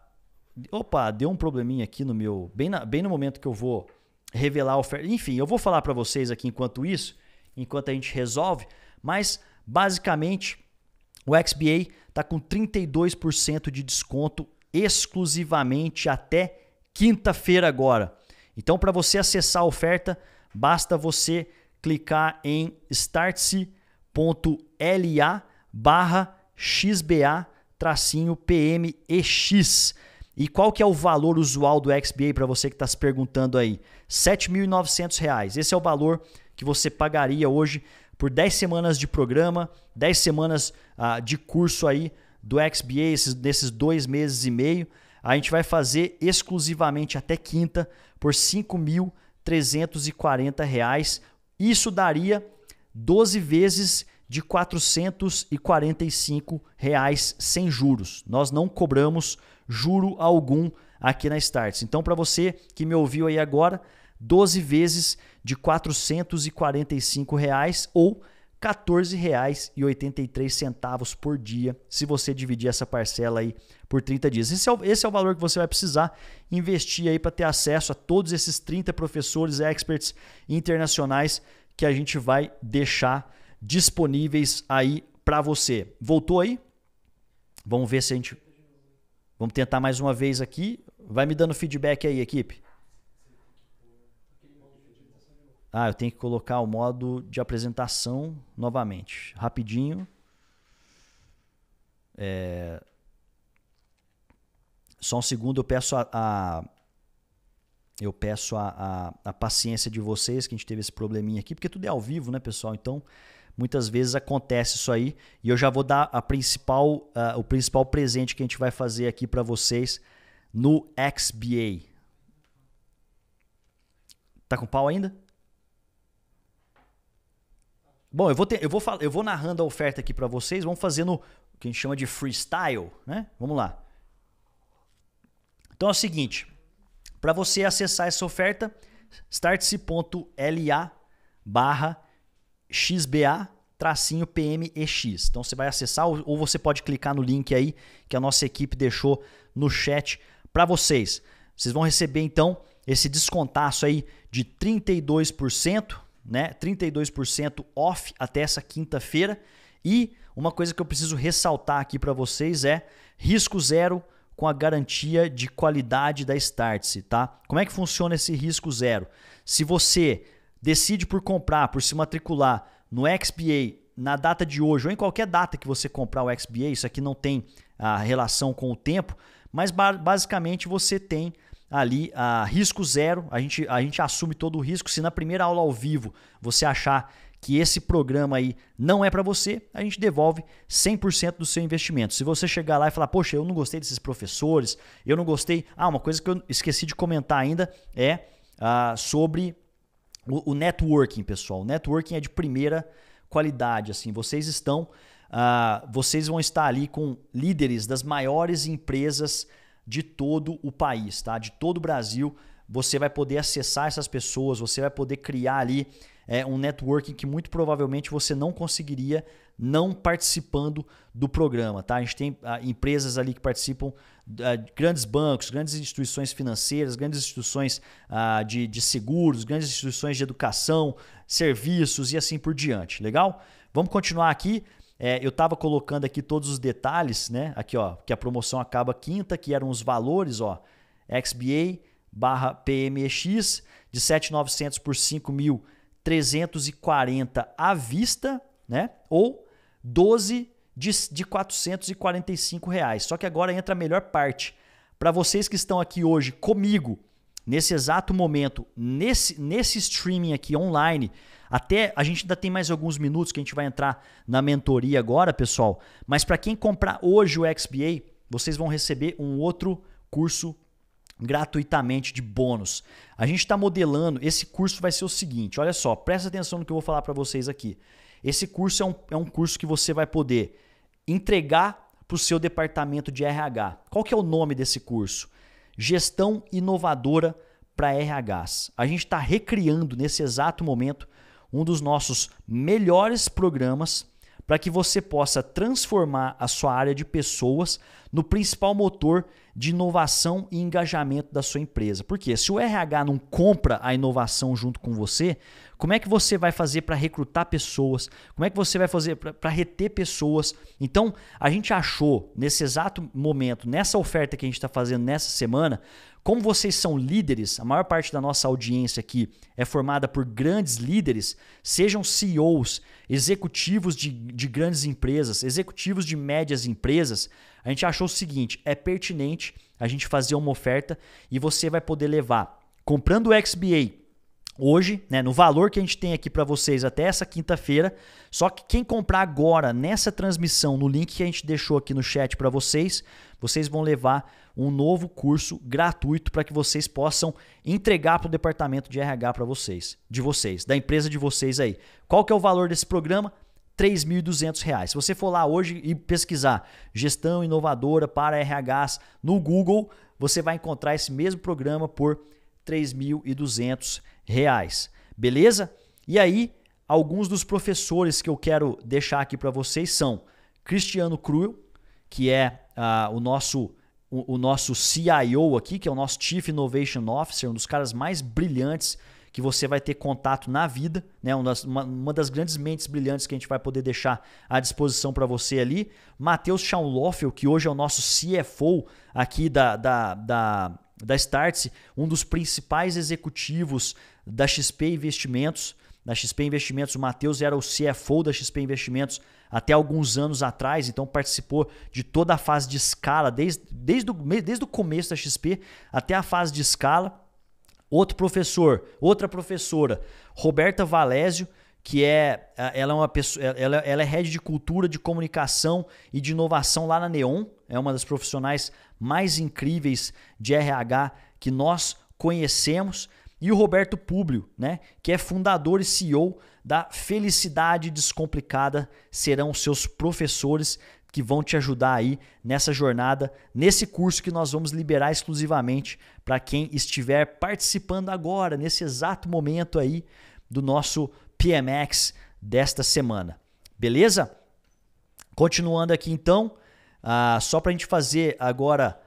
opa, deu um probleminha aqui no meu, bem, na, bem no momento que eu vou revelar a oferta. Enfim, eu vou falar para vocês aqui enquanto isso, enquanto a gente resolve, mas basicamente o XBA está com 32% de desconto exclusivamente até quinta-feira agora. Então, para você acessar a oferta, basta você clicar em startse.la barra xba tracinho PMEX. E qual que é o valor usual do XBA para você que está se perguntando aí? 7.900 reais. Esse é o valor que você pagaria hoje por 10 semanas de programa, 10 semanas ah, de curso aí do XBA, esses, nesses dois meses e meio. A gente vai fazer exclusivamente até quinta por R$ 5.340. Isso daria 12 vezes de R$ reais sem juros. Nós não cobramos juro algum aqui na Starts. Então, para você que me ouviu aí agora, 12 vezes de R$ 445 reais, ou R$ 14,83 por dia, se você dividir essa parcela aí por 30 dias. Esse é o, esse é o valor que você vai precisar investir aí para ter acesso a todos esses 30 professores experts internacionais que a gente vai deixar disponíveis aí para você. Voltou aí? Vamos ver se a gente Vamos tentar mais uma vez aqui. Vai me dando feedback aí, equipe. Ah, eu tenho que colocar o modo de apresentação novamente. Rapidinho. É... Só um segundo, eu peço a, a... eu peço a, a, a paciência de vocês que a gente teve esse probleminha aqui, porque tudo é ao vivo, né, pessoal? Então, muitas vezes acontece isso aí. E eu já vou dar a principal, uh, o principal presente que a gente vai fazer aqui para vocês no XBA. Tá com pau ainda? Bom, eu vou, eu vou, eu vou narrando a oferta aqui para vocês, vamos fazendo o que a gente chama de freestyle, né? Vamos lá. Então é o seguinte, para você acessar essa oferta, startse.la barra xba tracinho PMEX. Então você vai acessar ou você pode clicar no link aí que a nossa equipe deixou no chat para vocês. Vocês vão receber então esse descontaço aí de 32%, né? 32% off até essa quinta-feira. E uma coisa que eu preciso ressaltar aqui para vocês é risco zero com a garantia de qualidade da Startse, tá? Como é que funciona esse risco zero? Se você decide por comprar, por se matricular no XBA na data de hoje ou em qualquer data que você comprar o XBA, isso aqui não tem a relação com o tempo, mas basicamente você tem ali a risco zero, a gente, a gente assume todo o risco. Se na primeira aula ao vivo você achar que esse programa aí não é para você, a gente devolve 100% do seu investimento. Se você chegar lá e falar, poxa, eu não gostei desses professores, eu não gostei. Ah, uma coisa que eu esqueci de comentar ainda é ah, sobre o, o, networking, pessoal. O networking é de primeira qualidade. Assim, vocês estão, ah, vocês vão estar ali com líderes das maiores empresas de todo o país, tá? De todo o Brasil. Você vai poder acessar essas pessoas, você vai poder criar ali é, um networking que muito provavelmente você não conseguiria não participando do programa, tá? A gente tem ah, empresas ali que participam, ah, grandes bancos, grandes instituições financeiras, grandes instituições ah, de, de seguros, grandes instituições de educação, serviços e assim por diante. Legal? Vamos continuar aqui. É, eu estava colocando aqui todos os detalhes, né? Aqui, ó, que a promoção acaba quinta, que eram os valores, ó, XBA barra PMEX de 7,900 por 5.340 à vista, né? Ou 12 de, de 445 reais. Só que agora entra a melhor parte. Para vocês que estão aqui hoje comigo nesse exato momento, nesse, nesse streaming aqui online, até a gente ainda tem mais alguns minutos que a gente vai entrar na mentoria agora, pessoal. Mas para quem comprar hoje o XBA, vocês vão receber um outro curso gratuitamente de bônus. A gente está modelando, esse curso vai ser o seguinte, olha só, presta atenção no que eu vou falar para vocês aqui. Esse curso é um, é um curso que você vai poder entregar para o seu departamento de RH. Qual que é o nome desse curso? Gestão inovadora para RHs. A gente está recriando nesse exato momento um dos nossos melhores programas para que você possa transformar a sua área de pessoas no principal motor de inovação e engajamento da sua empresa. Porque se o RH não compra a inovação junto com você, como é que você vai fazer para recrutar pessoas? Como é que você vai fazer para reter pessoas? Então, a gente achou nesse exato momento, nessa oferta que a gente está fazendo nessa semana, como vocês são líderes, a maior parte da nossa audiência aqui é formada por grandes líderes, sejam CEOs, executivos de, de grandes empresas, executivos de médias empresas, a gente achou o seguinte: é pertinente a gente fazer uma oferta e você vai poder levar, comprando o XBA hoje, né, no valor que a gente tem aqui para vocês até essa quinta-feira. Só que quem comprar agora nessa transmissão, no link que a gente deixou aqui no chat para vocês, vocês vão levar um novo curso gratuito para que vocês possam entregar para o departamento de RH para vocês, de vocês, da empresa de vocês aí. Qual que é o valor desse programa? R$ reais. Se você for lá hoje e pesquisar gestão inovadora para RHs no Google, você vai encontrar esse mesmo programa por R$ reais. Beleza? E aí, alguns dos professores que eu quero deixar aqui para vocês são Cristiano Cruel, que é ah, o nosso o, nosso CIO aqui, que é o nosso Chief Innovation Officer, um dos caras mais brilhantes que você vai ter contato na vida, né? Uma das, uma, uma das, grandes mentes brilhantes que a gente vai poder deixar à disposição para você ali. Matheus Schaunloffel, que hoje é o nosso CFO aqui da, da, da, da Startse, um dos principais executivos da XP Investimentos. Na XP Investimentos, o Matheus era o CFO da XP Investimentos até alguns anos atrás, então participou de toda a fase de escala, desde, desde, o, desde o começo da XP até a fase de escala. Outro professor, outra professora, Roberta Valésio, que é ela é uma pessoa, ela, ela é head de cultura, de comunicação e de inovação lá na Neon, é uma das profissionais mais incríveis de RH que nós conhecemos, e o Roberto Públio, né, que é fundador e CEO da felicidade descomplicada serão seus professores que vão te ajudar aí nessa jornada, nesse curso que nós vamos liberar exclusivamente para quem estiver participando agora, nesse exato momento aí do nosso PMX desta semana. Beleza? Continuando aqui então, uh, só para a gente fazer agora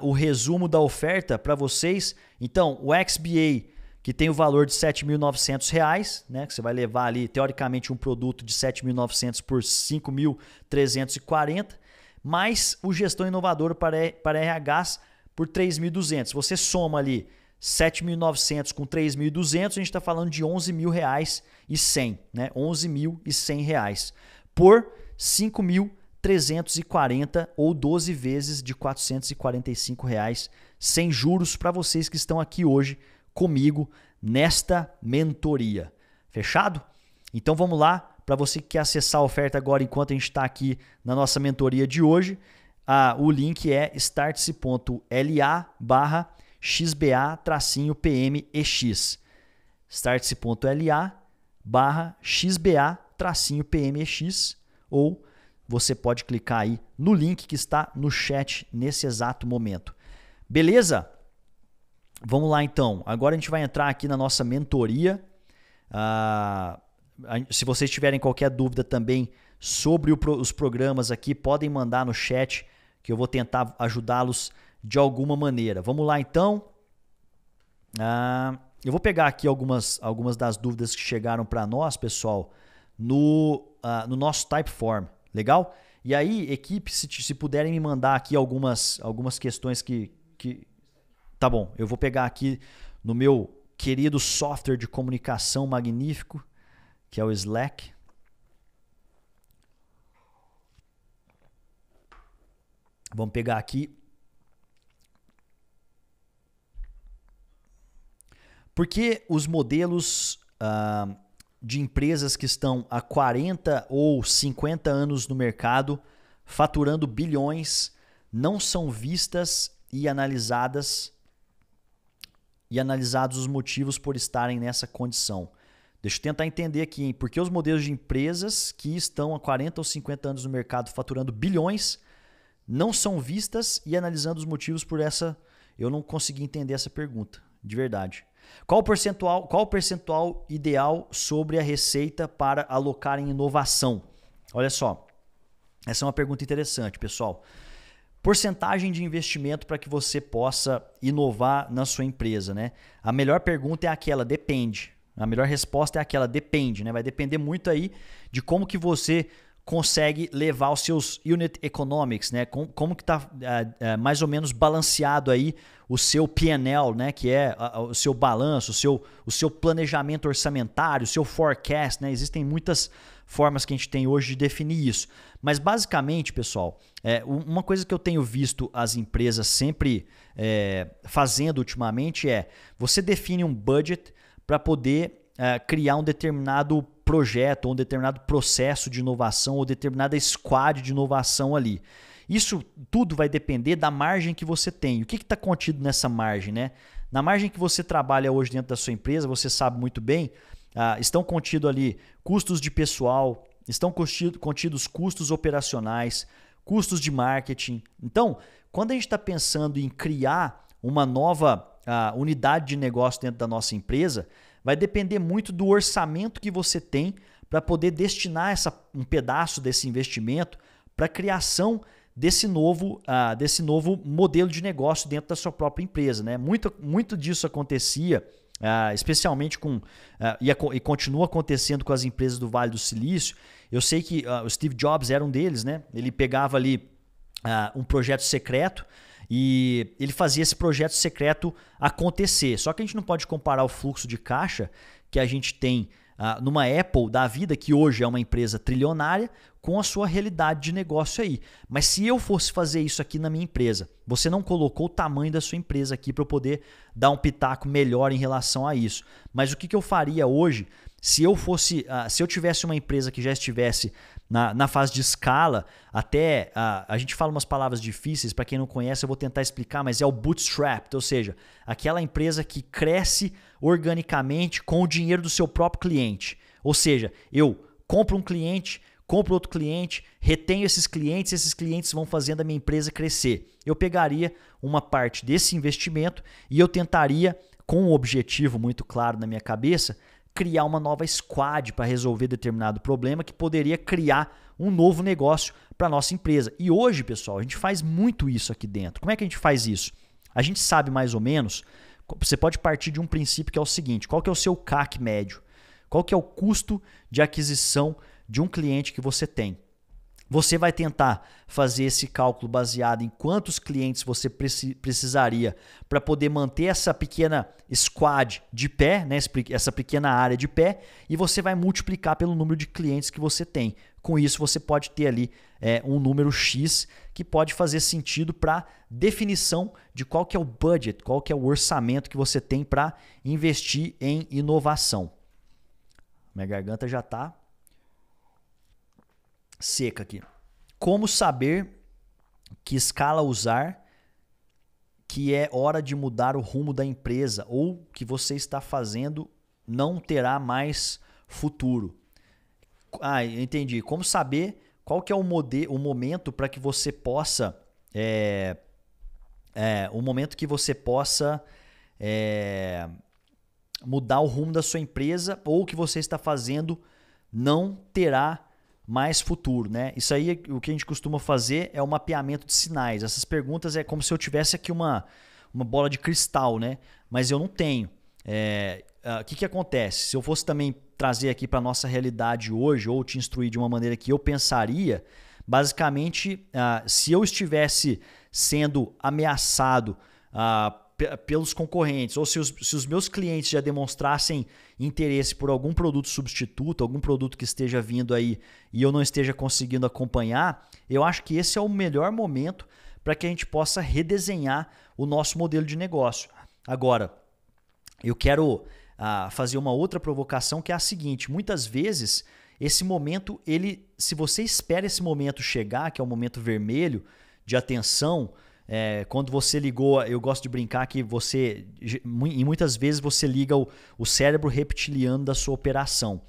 uh, o resumo da oferta para vocês. Então, o XBA que tem o valor de R$ 7.900, né? Que você vai levar ali, teoricamente, um produto de R$ 7.900 por R$ 5.340, mais o gestão inovador para, para RHs por R$ 3.200. Você soma ali 7.900 com R$ 3.200, a gente está falando de R$ 11.100, né? R$ 11.100 por R$ 5.340 ou 12 vezes de R$ 445 reais, sem juros para vocês que estão aqui hoje comigo nesta mentoria. Fechado? Então vamos lá. Para você que quer acessar a oferta agora enquanto a gente está aqui na nossa mentoria de hoje, ah, o link é startse.la barra xba tracinho pmex startse.la barra xba tracinho pmex ou você pode clicar aí no link que está no chat nesse exato momento. Beleza? Vamos lá então. Agora a gente vai entrar aqui na nossa mentoria. Ah, se vocês tiverem qualquer dúvida também sobre os programas aqui, podem mandar no chat que eu vou tentar ajudá-los de alguma maneira. Vamos lá então. Ah, eu vou pegar aqui algumas, algumas das dúvidas que chegaram para nós, pessoal, no, ah, no nosso Typeform. Legal? E aí, equipe, se, se puderem me mandar aqui algumas, algumas questões que, que, Tá bom, eu vou pegar aqui no meu querido software de comunicação magnífico, que é o Slack. Vamos pegar aqui. Porque os modelos uh, de empresas que estão há 40 ou 50 anos no mercado, faturando bilhões, não são vistas e analisadas e analisados os motivos por estarem nessa condição. Deixa eu tentar entender aqui, hein? Por que os modelos de empresas que estão há 40 ou 50 anos no mercado faturando bilhões não são vistas e analisando os motivos por essa. Eu não consegui entender essa pergunta, de verdade. Qual o percentual, qual o percentual ideal sobre a receita para alocar em inovação? Olha só, essa é uma pergunta interessante, pessoal. Porcentagem de investimento para que você possa inovar na sua empresa, né? A melhor pergunta é aquela, depende. A melhor resposta é aquela, depende, né? Vai depender muito aí de como que você consegue levar os seus unit economics, né? Com, como que está é, é, mais ou menos balanceado aí o seu PNL, né? Que é a, a, o seu balanço, o seu, o seu planejamento orçamentário, o seu forecast, né? Existem muitas formas que a gente tem hoje de definir isso. Mas basicamente, pessoal, é, uma coisa que eu tenho visto as empresas sempre é, fazendo ultimamente é você define um budget para poder é, criar um determinado projeto, ou um determinado processo de inovação, ou determinada squad de inovação ali. Isso tudo vai depender da margem que você tem. O que está contido nessa margem, né? Na margem que você trabalha hoje dentro da sua empresa, você sabe muito bem, ah, estão contidos ali custos de pessoal, estão contido, contidos custos operacionais, custos de marketing. Então, quando a gente está pensando em criar uma nova ah, unidade de negócio dentro da nossa empresa, vai depender muito do orçamento que você tem para poder destinar essa, um pedaço desse investimento para a criação desse novo, uh, desse novo modelo de negócio dentro da sua própria empresa. Né? Muito, muito disso acontecia, uh, especialmente com. Uh, e, a, e, continua acontecendo com as empresas do Vale do Silício. Eu sei que o Steve Jobs era um deles, né? Ele pegava ali. um projeto secreto, e ele fazia esse projeto secreto acontecer. Só que a gente não pode comparar o fluxo de caixa que a gente tem ah, numa Apple da vida, que hoje é uma empresa trilionária, com a sua realidade de negócio aí. Mas se eu fosse fazer isso aqui na minha empresa, você não colocou o tamanho da sua empresa aqui para eu poder dar um pitaco melhor em relação a isso. Mas o que, que eu faria hoje se eu fosse, ah, se eu tivesse uma empresa que já estivesse na, na fase de escala, até a, a gente fala umas palavras difíceis, para quem não conhece, eu vou tentar explicar, mas é o bootstrap, ou seja, aquela empresa que cresce organicamente com o dinheiro do seu próprio cliente. Ou seja, eu compro um cliente, compro outro cliente, retenho esses clientes, esses clientes vão fazendo a minha empresa crescer. Eu pegaria uma parte desse investimento e eu tentaria, com um objetivo muito claro na minha cabeça, criar uma nova squad para resolver determinado problema que poderia criar um novo negócio para nossa empresa. E hoje, pessoal, a gente faz muito isso aqui dentro. Como é que a gente faz isso? A gente sabe mais ou menos, você pode partir de um princípio que é o seguinte, qual que é o seu CAC médio? Qual que é o custo de aquisição de um cliente que você tem? Você vai tentar fazer esse cálculo baseado em quantos clientes você precisaria para poder manter essa pequena squad de pé, né? essa pequena área de pé, e você vai multiplicar pelo número de clientes que você tem. Com isso, você pode ter ali é, um número X que pode fazer sentido para definição de qual que é o budget, qual que é o orçamento que você tem para investir em inovação. Minha garganta já está seca aqui. Como saber que escala usar que é hora de mudar o rumo da empresa ou que você está fazendo não terá mais futuro. Ah, entendi. Como saber qual que é o, modelo, o momento para que você possa... É, é, o momento que você possa é, mudar o rumo da sua empresa ou o que você está fazendo não terá mais futuro, né? Isso aí, o que a gente costuma fazer é o mapeamento de sinais. Essas perguntas é como se eu tivesse aqui uma, uma bola de cristal, né? Mas eu não tenho. É, ah, o que, que acontece? Se eu fosse também trazer aqui para nossa realidade hoje, ou te instruir de uma maneira que eu pensaria, basicamente, ah, se eu estivesse sendo ameaçado ah, pelos concorrentes, ou se os, se os meus clientes já demonstrassem interesse por algum produto substituto, algum produto que esteja vindo aí e eu não esteja conseguindo acompanhar, eu acho que esse é o melhor momento para que a gente possa redesenhar o nosso modelo de negócio. Agora, eu quero ah, fazer uma outra provocação que é a seguinte: muitas vezes esse momento, ele, se você espera esse momento chegar, que é o momento vermelho de atenção, é, quando você ligou, eu gosto de brincar que você, e muitas vezes você liga o, o cérebro reptiliano da sua operação.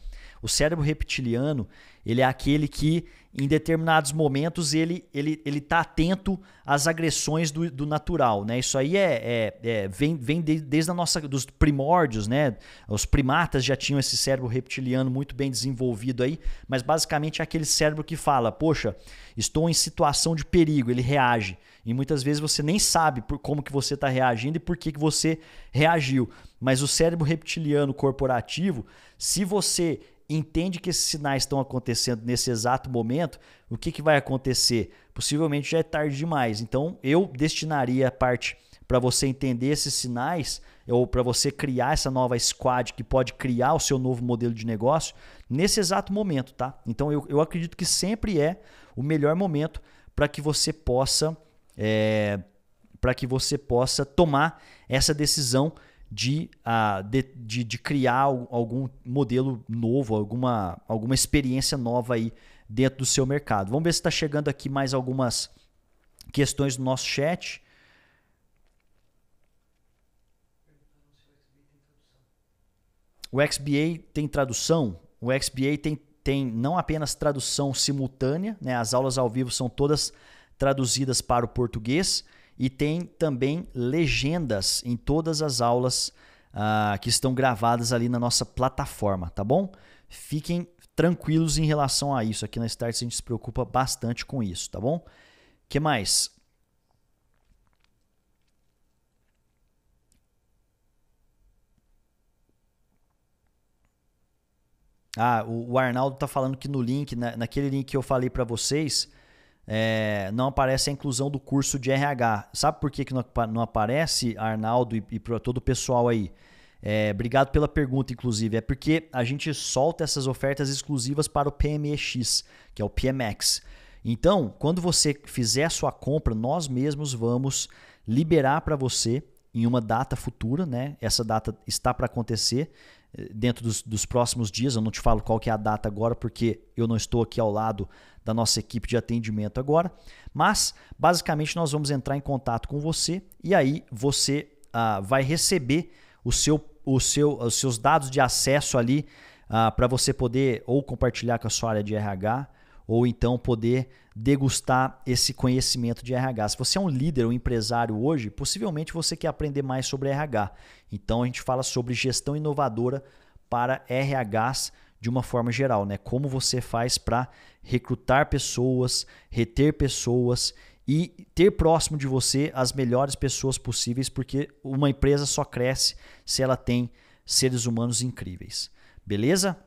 O cérebro reptiliano, ele é aquele que, em determinados momentos, ele ele ele está atento às agressões do, do natural, né? Isso aí é, é, é vem, vem de, desde a nossa dos primórdios, né? Os primatas já tinham esse cérebro reptiliano muito bem desenvolvido aí, mas basicamente é aquele cérebro que fala, poxa, estou em situação de perigo, ele reage. E muitas vezes você nem sabe por como que você está reagindo e por que, que você reagiu. Mas o cérebro reptiliano corporativo, se você entende que esses sinais estão acontecendo nesse exato momento, o que, que vai acontecer? Possivelmente já é tarde demais. Então, eu destinaria a parte para você entender esses sinais ou para você criar essa nova squad que pode criar o seu novo modelo de negócio nesse exato momento, tá? Então eu, eu acredito que sempre é o melhor momento para que você possa é, eh, para que você possa tomar essa decisão de, uh, de, de, de, criar algum modelo novo, alguma, alguma experiência nova aí dentro do seu mercado. Vamos ver se está chegando aqui mais algumas questões do nosso chat. O XBA tem tradução? O XBA tem, tem não apenas tradução simultânea, né? as aulas ao vivo são todas traduzidas para o português e tem também legendas em todas as aulas uh, que estão gravadas ali na nossa plataforma, tá bom? Fiquem tranquilos em relação a isso. Aqui na Start a gente se preocupa bastante com isso, tá bom? que mais? Ah, o Arnaldo tá falando que no link, naquele link que eu falei para vocês, é, não aparece a inclusão do curso de RH. Sabe por que, que não, não aparece, Arnaldo, e, e para todo o pessoal aí? É, obrigado pela pergunta, inclusive. É porque a gente solta essas ofertas exclusivas para o PMEX, que é o PMX. Então, quando você fizer a sua compra, nós mesmos vamos liberar para você em uma data futura, né? Essa data está para acontecer dentro dos, dos, próximos dias. Eu não te falo qual que é a data agora, porque eu não estou aqui ao lado da nossa equipe de atendimento agora. Mas basicamente nós vamos entrar em contato com você e aí você ah, vai receber o seu, o seu, os seus dados de acesso ali ah, para você poder ou compartilhar com a sua área de RH ou então poder degustar esse conhecimento de RH. Se você é um líder ou um empresário hoje, possivelmente você quer aprender mais sobre RH. Então a gente fala sobre gestão inovadora para RHs de uma forma geral, né? Como você faz para recrutar pessoas, reter pessoas e ter próximo de você as melhores pessoas possíveis, porque uma empresa só cresce se ela tem seres humanos incríveis. Beleza?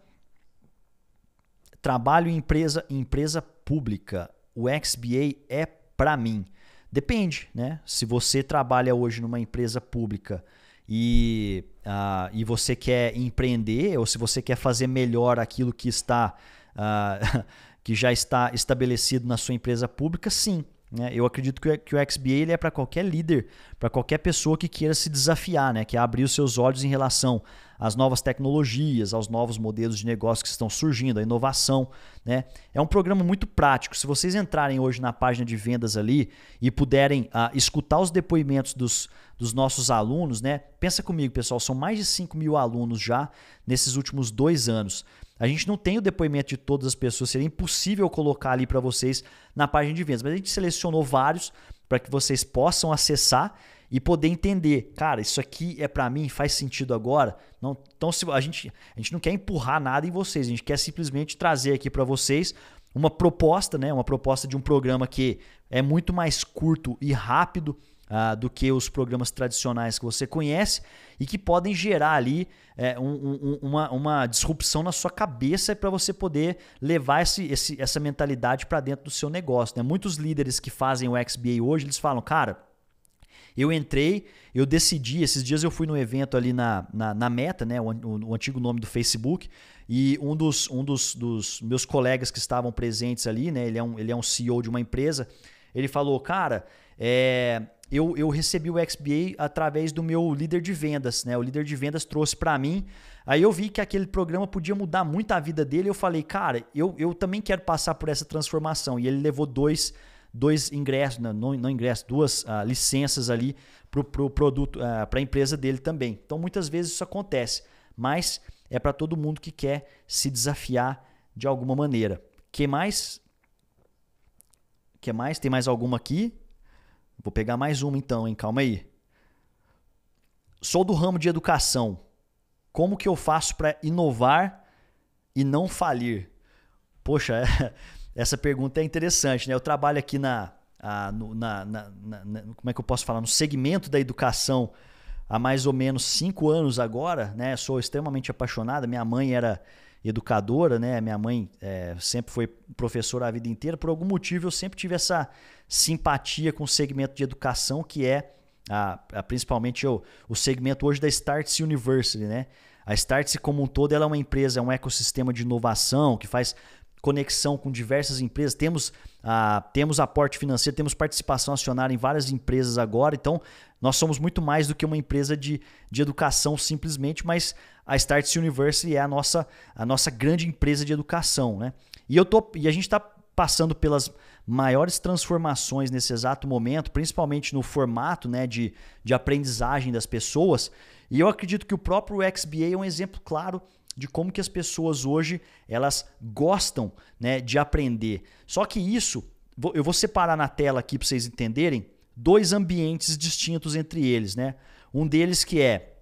Trabalho em empresa, empresa pública o XBA é para mim? Depende, né? Se você trabalha hoje numa empresa pública e, uh, e você quer empreender ou se você quer fazer melhor aquilo que está uh, (laughs) que já está estabelecido na sua empresa pública, sim. Né? Eu acredito que o, que o XBA ele é para qualquer líder, para qualquer pessoa que queira se desafiar, né? que é abrir os seus olhos em relação às novas tecnologias, aos novos modelos de negócio que estão surgindo, a inovação. Né? É um programa muito prático. Se vocês entrarem hoje na página de vendas ali e puderem ah, escutar os depoimentos dos, dos nossos alunos, né? pensa comigo, pessoal, são mais de 5 mil alunos já nesses últimos dois anos. A gente não tem o depoimento de todas as pessoas, seria impossível colocar ali para vocês na página de vendas, mas a gente selecionou vários para que vocês possam acessar e poder entender, cara, isso aqui é para mim, faz sentido agora. Não, então se a gente a gente não quer empurrar nada em vocês, a gente quer simplesmente trazer aqui para vocês uma proposta, né, uma proposta de um programa que é muito mais curto e rápido uh, do que os programas tradicionais que você conhece e que podem gerar ali é, um, um, uma, uma disrupção na sua cabeça para você poder levar esse, esse, essa mentalidade para dentro do seu negócio. Né? Muitos líderes que fazem o XBA hoje, eles falam, cara, eu entrei, eu decidi, esses dias eu fui num evento ali na, na, na Meta, né, o, o, o, antigo nome do Facebook, e um dos, um dos, dos meus colegas que estavam presentes ali, né, ele é um, ele é um CEO de uma empresa, ele falou, cara, é, eu, eu, recebi o XBA através do meu líder de vendas, né? O líder de vendas trouxe para mim. Aí eu vi que aquele programa podia mudar muito a vida dele. Eu falei, cara, eu, eu também quero passar por essa transformação. E ele levou dois dois ingressos, não, não ingressos, duas ah, licenças ali para o pro produto, ah, para a empresa dele também. Então muitas vezes isso acontece, mas é para todo mundo que quer se desafiar de alguma maneira. Que mais? Que mais? Tem mais alguma aqui? Vou pegar mais uma então, hein? Calma aí. Sou do ramo de educação. Como que eu faço para inovar e não falir? Poxa, (laughs) Essa pergunta é interessante, né? Eu trabalho aqui na, a, no, na, na, na, como é que eu posso falar, no segmento da educação há mais ou menos cinco anos agora, né? Sou extremamente apaixonada. Minha mãe era educadora, né? Minha mãe é, sempre foi professora a vida inteira. Por algum motivo eu sempre tive essa simpatia com o segmento de educação que é a, a, principalmente o, o segmento hoje da Starts University, né? A Starts como um todo ela é uma empresa, é um ecossistema de inovação que faz conexão com diversas empresas, temos, ah, temos aporte financeiro, temos participação acionária em várias empresas agora, então nós somos muito mais do que uma empresa de, de educação simplesmente, mas a Starts University é a nossa, a nossa grande empresa de educação. Né? E, eu tô, e a gente está passando pelas maiores transformações nesse exato momento, principalmente no formato né, de, de aprendizagem das pessoas. E eu acredito que o próprio XBA é um exemplo claro de como que as pessoas hoje elas gostam né, de aprender. Só que isso, eu vou separar na tela aqui para vocês entenderem dois ambientes distintos entre eles, né? Um deles que é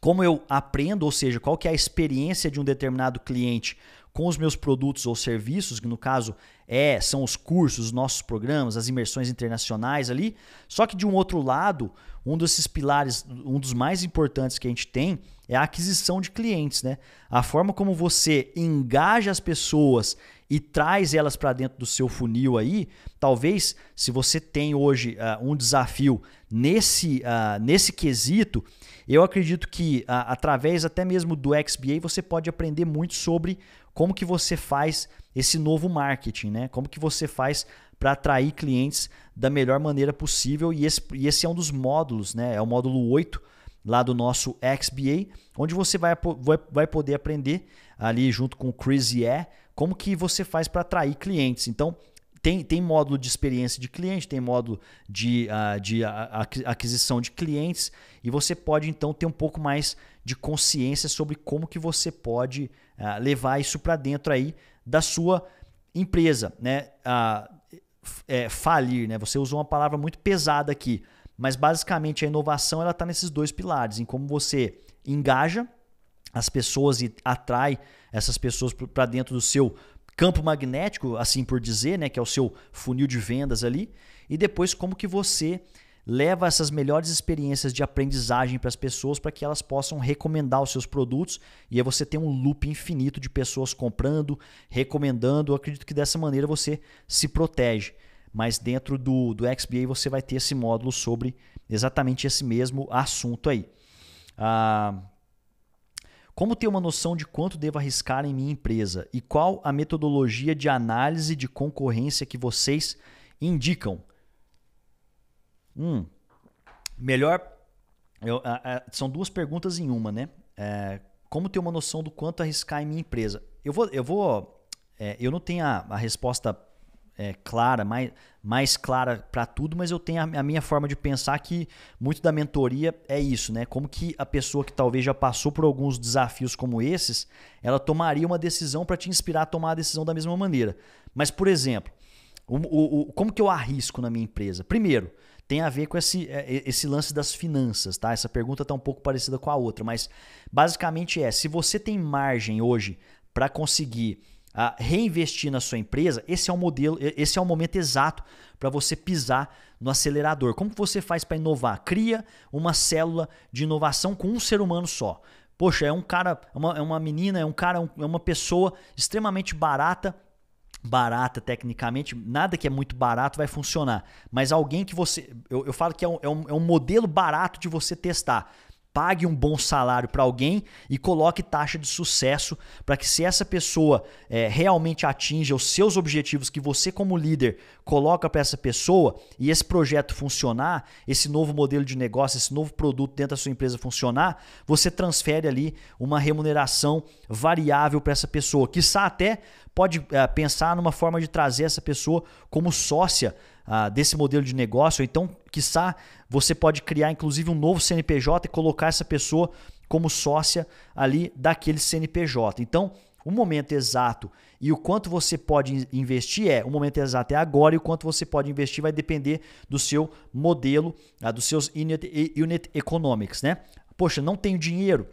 como eu aprendo, ou seja, qual que é a experiência de um determinado cliente com os meus produtos ou serviços, que no caso é são os cursos, os nossos programas, as imersões internacionais ali. Só que de um outro lado, um desses pilares, um dos mais importantes que a gente tem, é a aquisição de clientes, né? A forma como você engaja as pessoas e traz elas para dentro do seu funil aí, talvez se você tem hoje uh, um desafio nesse, uh, nesse quesito, eu acredito que uh, através até mesmo do XBA você pode aprender muito sobre como que você faz esse novo marketing, né? Como que você faz para atrair clientes da melhor maneira possível e esse, e esse é um dos módulos, né? É o módulo 8 lá do nosso XBA, onde você vai, vai, vai poder aprender ali junto com o Chris Ye, como que você faz para atrair clientes. Então, tem, tem módulo de experiência de cliente, tem módulo de, uh, de aquisição de clientes e você pode então ter um pouco mais de consciência sobre como que você pode uh, levar isso para dentro aí da sua empresa, né? Uh, é, falir, né? Você usou uma palavra muito pesada aqui, mas basicamente a inovação ela está nesses dois pilares, em como você engaja as pessoas e atrai essas pessoas para dentro do seu campo magnético, assim por dizer, né, que é o seu funil de vendas ali, e depois como que você leva essas melhores experiências de aprendizagem para as pessoas para que elas possam recomendar os seus produtos e aí você tem um loop infinito de pessoas comprando, recomendando. Eu acredito que dessa maneira você se protege mas dentro do, do XBA você vai ter esse módulo sobre exatamente esse mesmo assunto aí. Ah, como ter uma noção de quanto devo arriscar em minha empresa e qual a metodologia de análise de concorrência que vocês indicam? Hum, melhor. Eu, a, a, são duas perguntas em uma, né? É, como ter uma noção do quanto arriscar em minha empresa? Eu vou. Eu, vou, é, eu não tenho a, a resposta é, clara, mais, mais clara para tudo, mas eu tenho a, a, minha forma de pensar que muito da mentoria é isso, né? Como que a pessoa que talvez já passou por alguns desafios como esses, ela tomaria uma decisão para te inspirar a tomar a decisão da mesma maneira. Mas, por exemplo, o, o, o, como que eu arrisco na minha empresa? Primeiro, tem a ver com esse, é, esse lance das finanças, tá? Essa pergunta está um pouco parecida com a outra, mas basicamente é: se você tem margem hoje para conseguir reinvestir na sua empresa, esse é o modelo, esse é o momento exato para você pisar no acelerador. Como que você faz para inovar? Cria uma célula de inovação com um ser humano só. Poxa, é um cara, é uma, é uma menina, é um cara, é, é uma pessoa extremamente barata, barata tecnicamente, nada que é muito barato vai funcionar. Mas alguém que você. Eu, eu falo que é um, é, um, é um modelo barato de você testar pague um bom salário para alguém e coloque taxa de sucesso para que se essa pessoa é, realmente atinja os seus objetivos que você como líder coloca para essa pessoa e esse projeto funcionar, esse novo modelo de negócio, esse novo produto dentro da sua empresa funcionar, você transfere ali uma remuneração variável para essa pessoa, que até pode é, pensar numa forma de trazer essa pessoa como sócia ah, desse modelo de negócio, ou então, quiçá, você pode criar inclusive um novo CNPJ e colocar essa pessoa como sócia ali daquele CNPJ. Então, o momento exato e o quanto você pode investir é, o momento exato é agora e o quanto você pode investir vai depender do seu modelo, ah, dos seus unit, unit economics, né? Poxa, não tenho dinheiro,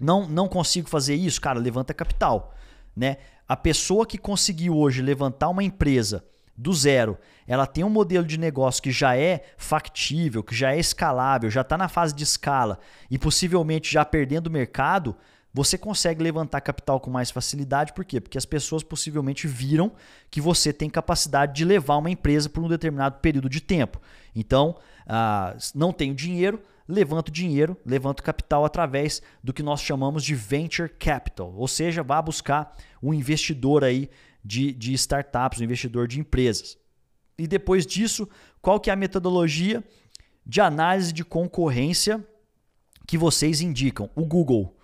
não, não consigo fazer isso, cara, levanta capital, né? A pessoa que conseguiu hoje levantar uma empresa do zero, ela tem um modelo de negócio que já é factível, que já é escalável, já está na fase de escala e possivelmente já perdendo o mercado, você consegue levantar capital com mais facilidade. Por quê? Porque as pessoas possivelmente viram que você tem capacidade de levar uma empresa por um determinado período de tempo. Então, ah, não tenho dinheiro, levanto dinheiro, levanto capital através do que nós chamamos de venture capital, ou seja, vá buscar um investidor aí de, de startups, um investidor de empresas. E depois disso, qual que é a metodologia de análise de concorrência que vocês indicam? O Google.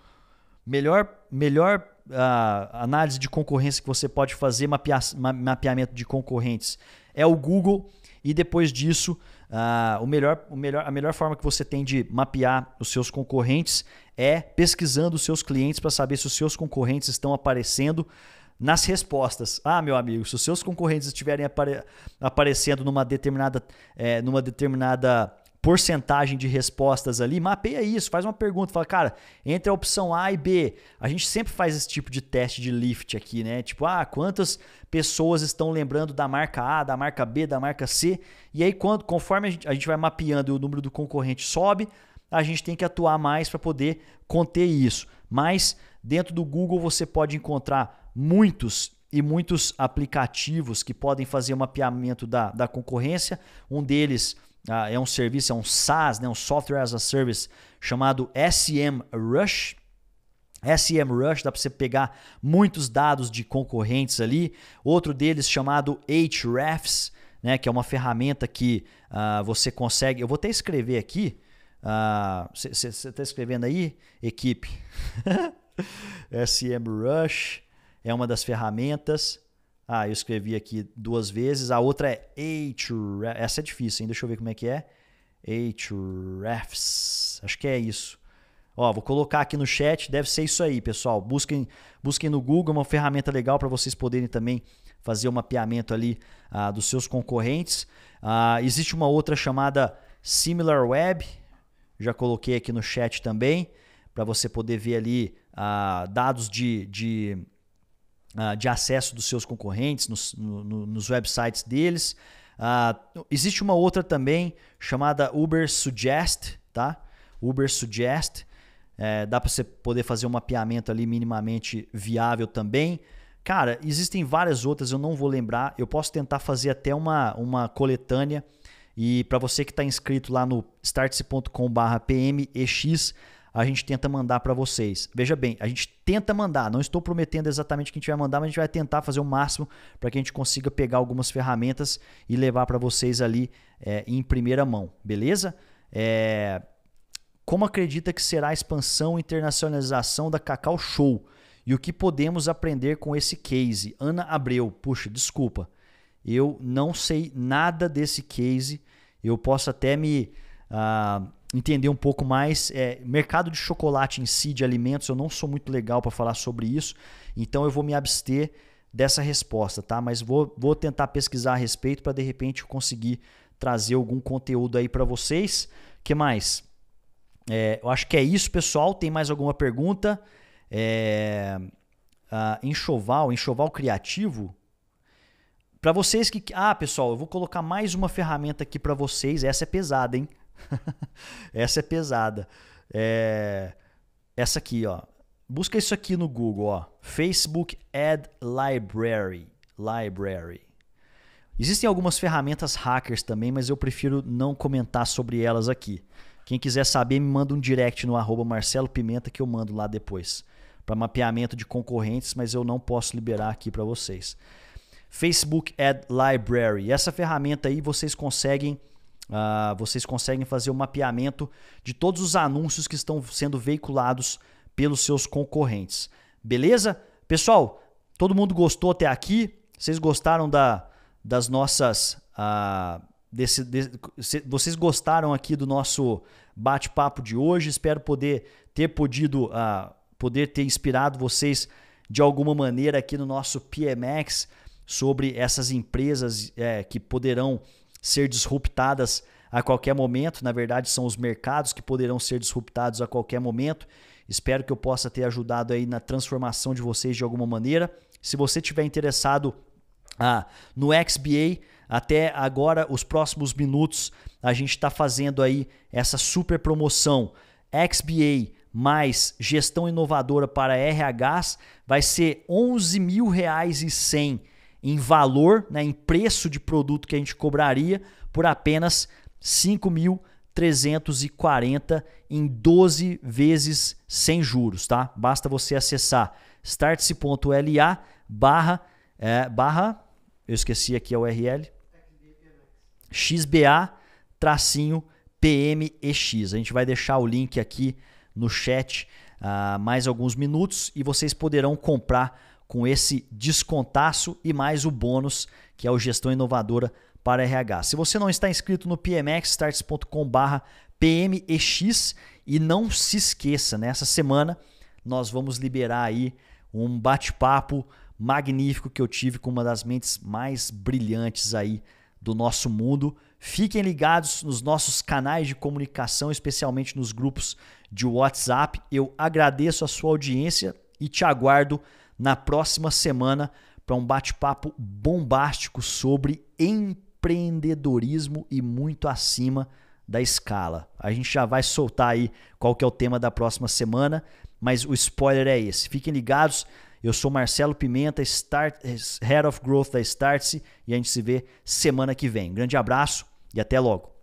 Melhor, melhor uh, análise de concorrência que você pode fazer, mapeamento de concorrentes, é o Google. E depois disso, uh, o melhor, o melhor, a melhor forma que você tem de mapear os seus concorrentes é pesquisando os seus clientes para saber se os seus concorrentes estão aparecendo nas respostas. Ah, meu amigo, se os seus concorrentes estiverem apare aparecendo numa determinada, é, numa determinada porcentagem de respostas ali, mapeia isso, faz uma pergunta, fala, cara, entre a opção A e B, a gente sempre faz esse tipo de teste de lift aqui, né? Tipo, ah, quantas pessoas estão lembrando da marca A, da marca B, da marca C? E aí, quando, conforme a gente, a gente vai mapeando e o número do concorrente sobe, a gente tem que atuar mais para poder conter isso. Mas dentro do Google você pode encontrar muitos e muitos aplicativos que podem fazer o mapeamento da, da concorrência. Um deles ah, é um serviço, é um SaaS, né, um Software as a Service, chamado SM Rush. SM Rush, dá para você pegar muitos dados de concorrentes ali. Outro deles chamado Hrefs, né, que é uma ferramenta que ah, você consegue. Eu vou até escrever aqui. Você ah, está escrevendo aí, equipe? SM (laughs) Rush é uma das ferramentas. Ah, eu escrevi aqui duas vezes. A outra é Ahrefs. Essa é difícil, hein? Deixa eu ver como é que é. Ahrefs. Acho que é isso. Ó, vou colocar aqui no chat, deve ser isso aí, pessoal. Busquem, busquem no Google, é uma ferramenta legal para vocês poderem também fazer o um mapeamento ali ah, dos seus concorrentes. Ah, existe uma outra chamada SimilarWeb, já coloquei aqui no chat também, para você poder ver ali ah, dados de, de ah, de acesso dos seus concorrentes, nos, no, nos websites deles. Uh, existe uma outra também chamada Uber Suggest, tá? Uber Suggest. É, dá para você poder fazer um mapeamento ali minimamente viável também. Cara, existem várias outras, eu não vou lembrar. Eu posso tentar fazer até uma, uma coletânea. E para você que está inscrito lá no startse.com/pmex, a gente tenta mandar para vocês. Veja bem, a gente tenta mandar, não estou prometendo exatamente que a gente vai mandar, mas a gente vai tentar fazer o máximo para que a gente consiga pegar algumas ferramentas e levar para vocês ali é, em primeira mão, beleza? É... Como acredita que será a expansão e internacionalização da Cacau Show? E o que podemos aprender com esse case? Ana Abreu, puxa, desculpa. Eu não sei nada desse case. Eu posso até me. Uh, entender um pouco mais. É, mercado de chocolate em si, de alimentos, eu não sou muito legal para falar sobre isso, então eu vou me abster dessa resposta, tá? Mas vou, vou tentar pesquisar a respeito para de repente conseguir trazer algum conteúdo aí para vocês. que mais? É, eu acho que é isso, pessoal. Tem mais alguma pergunta? É, ah, enxoval, enxoval criativo. Para vocês que. Ah, pessoal, eu vou colocar mais uma ferramenta aqui para vocês. Essa é pesada, hein? (laughs) essa é pesada. É... Essa aqui, ó. Busca isso aqui no Google, ó. Facebook Ad Library. Library. Existem algumas ferramentas hackers também, mas eu prefiro não comentar sobre elas aqui. Quem quiser saber, me manda um direct no arroba Marcelo Pimenta que eu mando lá depois. Para mapeamento de concorrentes, mas eu não posso liberar aqui para vocês. Facebook Ad Library. Essa ferramenta aí vocês conseguem Uh, vocês conseguem fazer o mapeamento de todos os anúncios que estão sendo veiculados pelos seus concorrentes. Beleza? Pessoal, todo mundo gostou até aqui? Vocês gostaram da, das nossas. Uh, desse, de, vocês gostaram aqui do nosso bate-papo de hoje? Espero poder ter podido. Uh, poder ter inspirado vocês de alguma maneira aqui no nosso PMX sobre essas empresas é, que poderão ser disruptadas a qualquer momento. Na verdade, são os mercados que poderão ser disruptados a qualquer momento. Espero que eu possa ter ajudado aí na transformação de vocês de alguma maneira. Se você tiver interessado ah, no XBA, até agora, os próximos minutos, a gente está fazendo aí essa super promoção XBA mais gestão inovadora para RHs vai ser R$ 11.100 em valor, né, em preço de produto que a gente cobraria por apenas 5.340 em 12 vezes sem juros, tá? Basta você acessar startse.la barra, é, barra, eu esqueci aqui a URL, xba tracinho pmex. A gente vai deixar o link aqui no chat uh, mais alguns minutos e vocês poderão comprar com esse descontaço e mais o bônus, que é o Gestão Inovadora para RH. Se você não está inscrito no pmxstarts.com/barra PMEX e não se esqueça, nessa semana nós vamos liberar aí um bate-papo magnífico que eu tive com uma das mentes mais brilhantes aí do nosso mundo. Fiquem ligados nos nossos canais de comunicação, especialmente nos grupos de WhatsApp. Eu agradeço a sua audiência e te aguardo na próxima semana para um bate-papo bombástico sobre empreendedorismo e muito acima da escala. A gente já vai soltar aí qual que é o tema da próxima semana, mas o spoiler é esse. Fiquem ligados. Eu sou Marcelo Pimenta, Start, Head of Growth da Startse, e a gente se vê semana que vem. Grande abraço e até logo.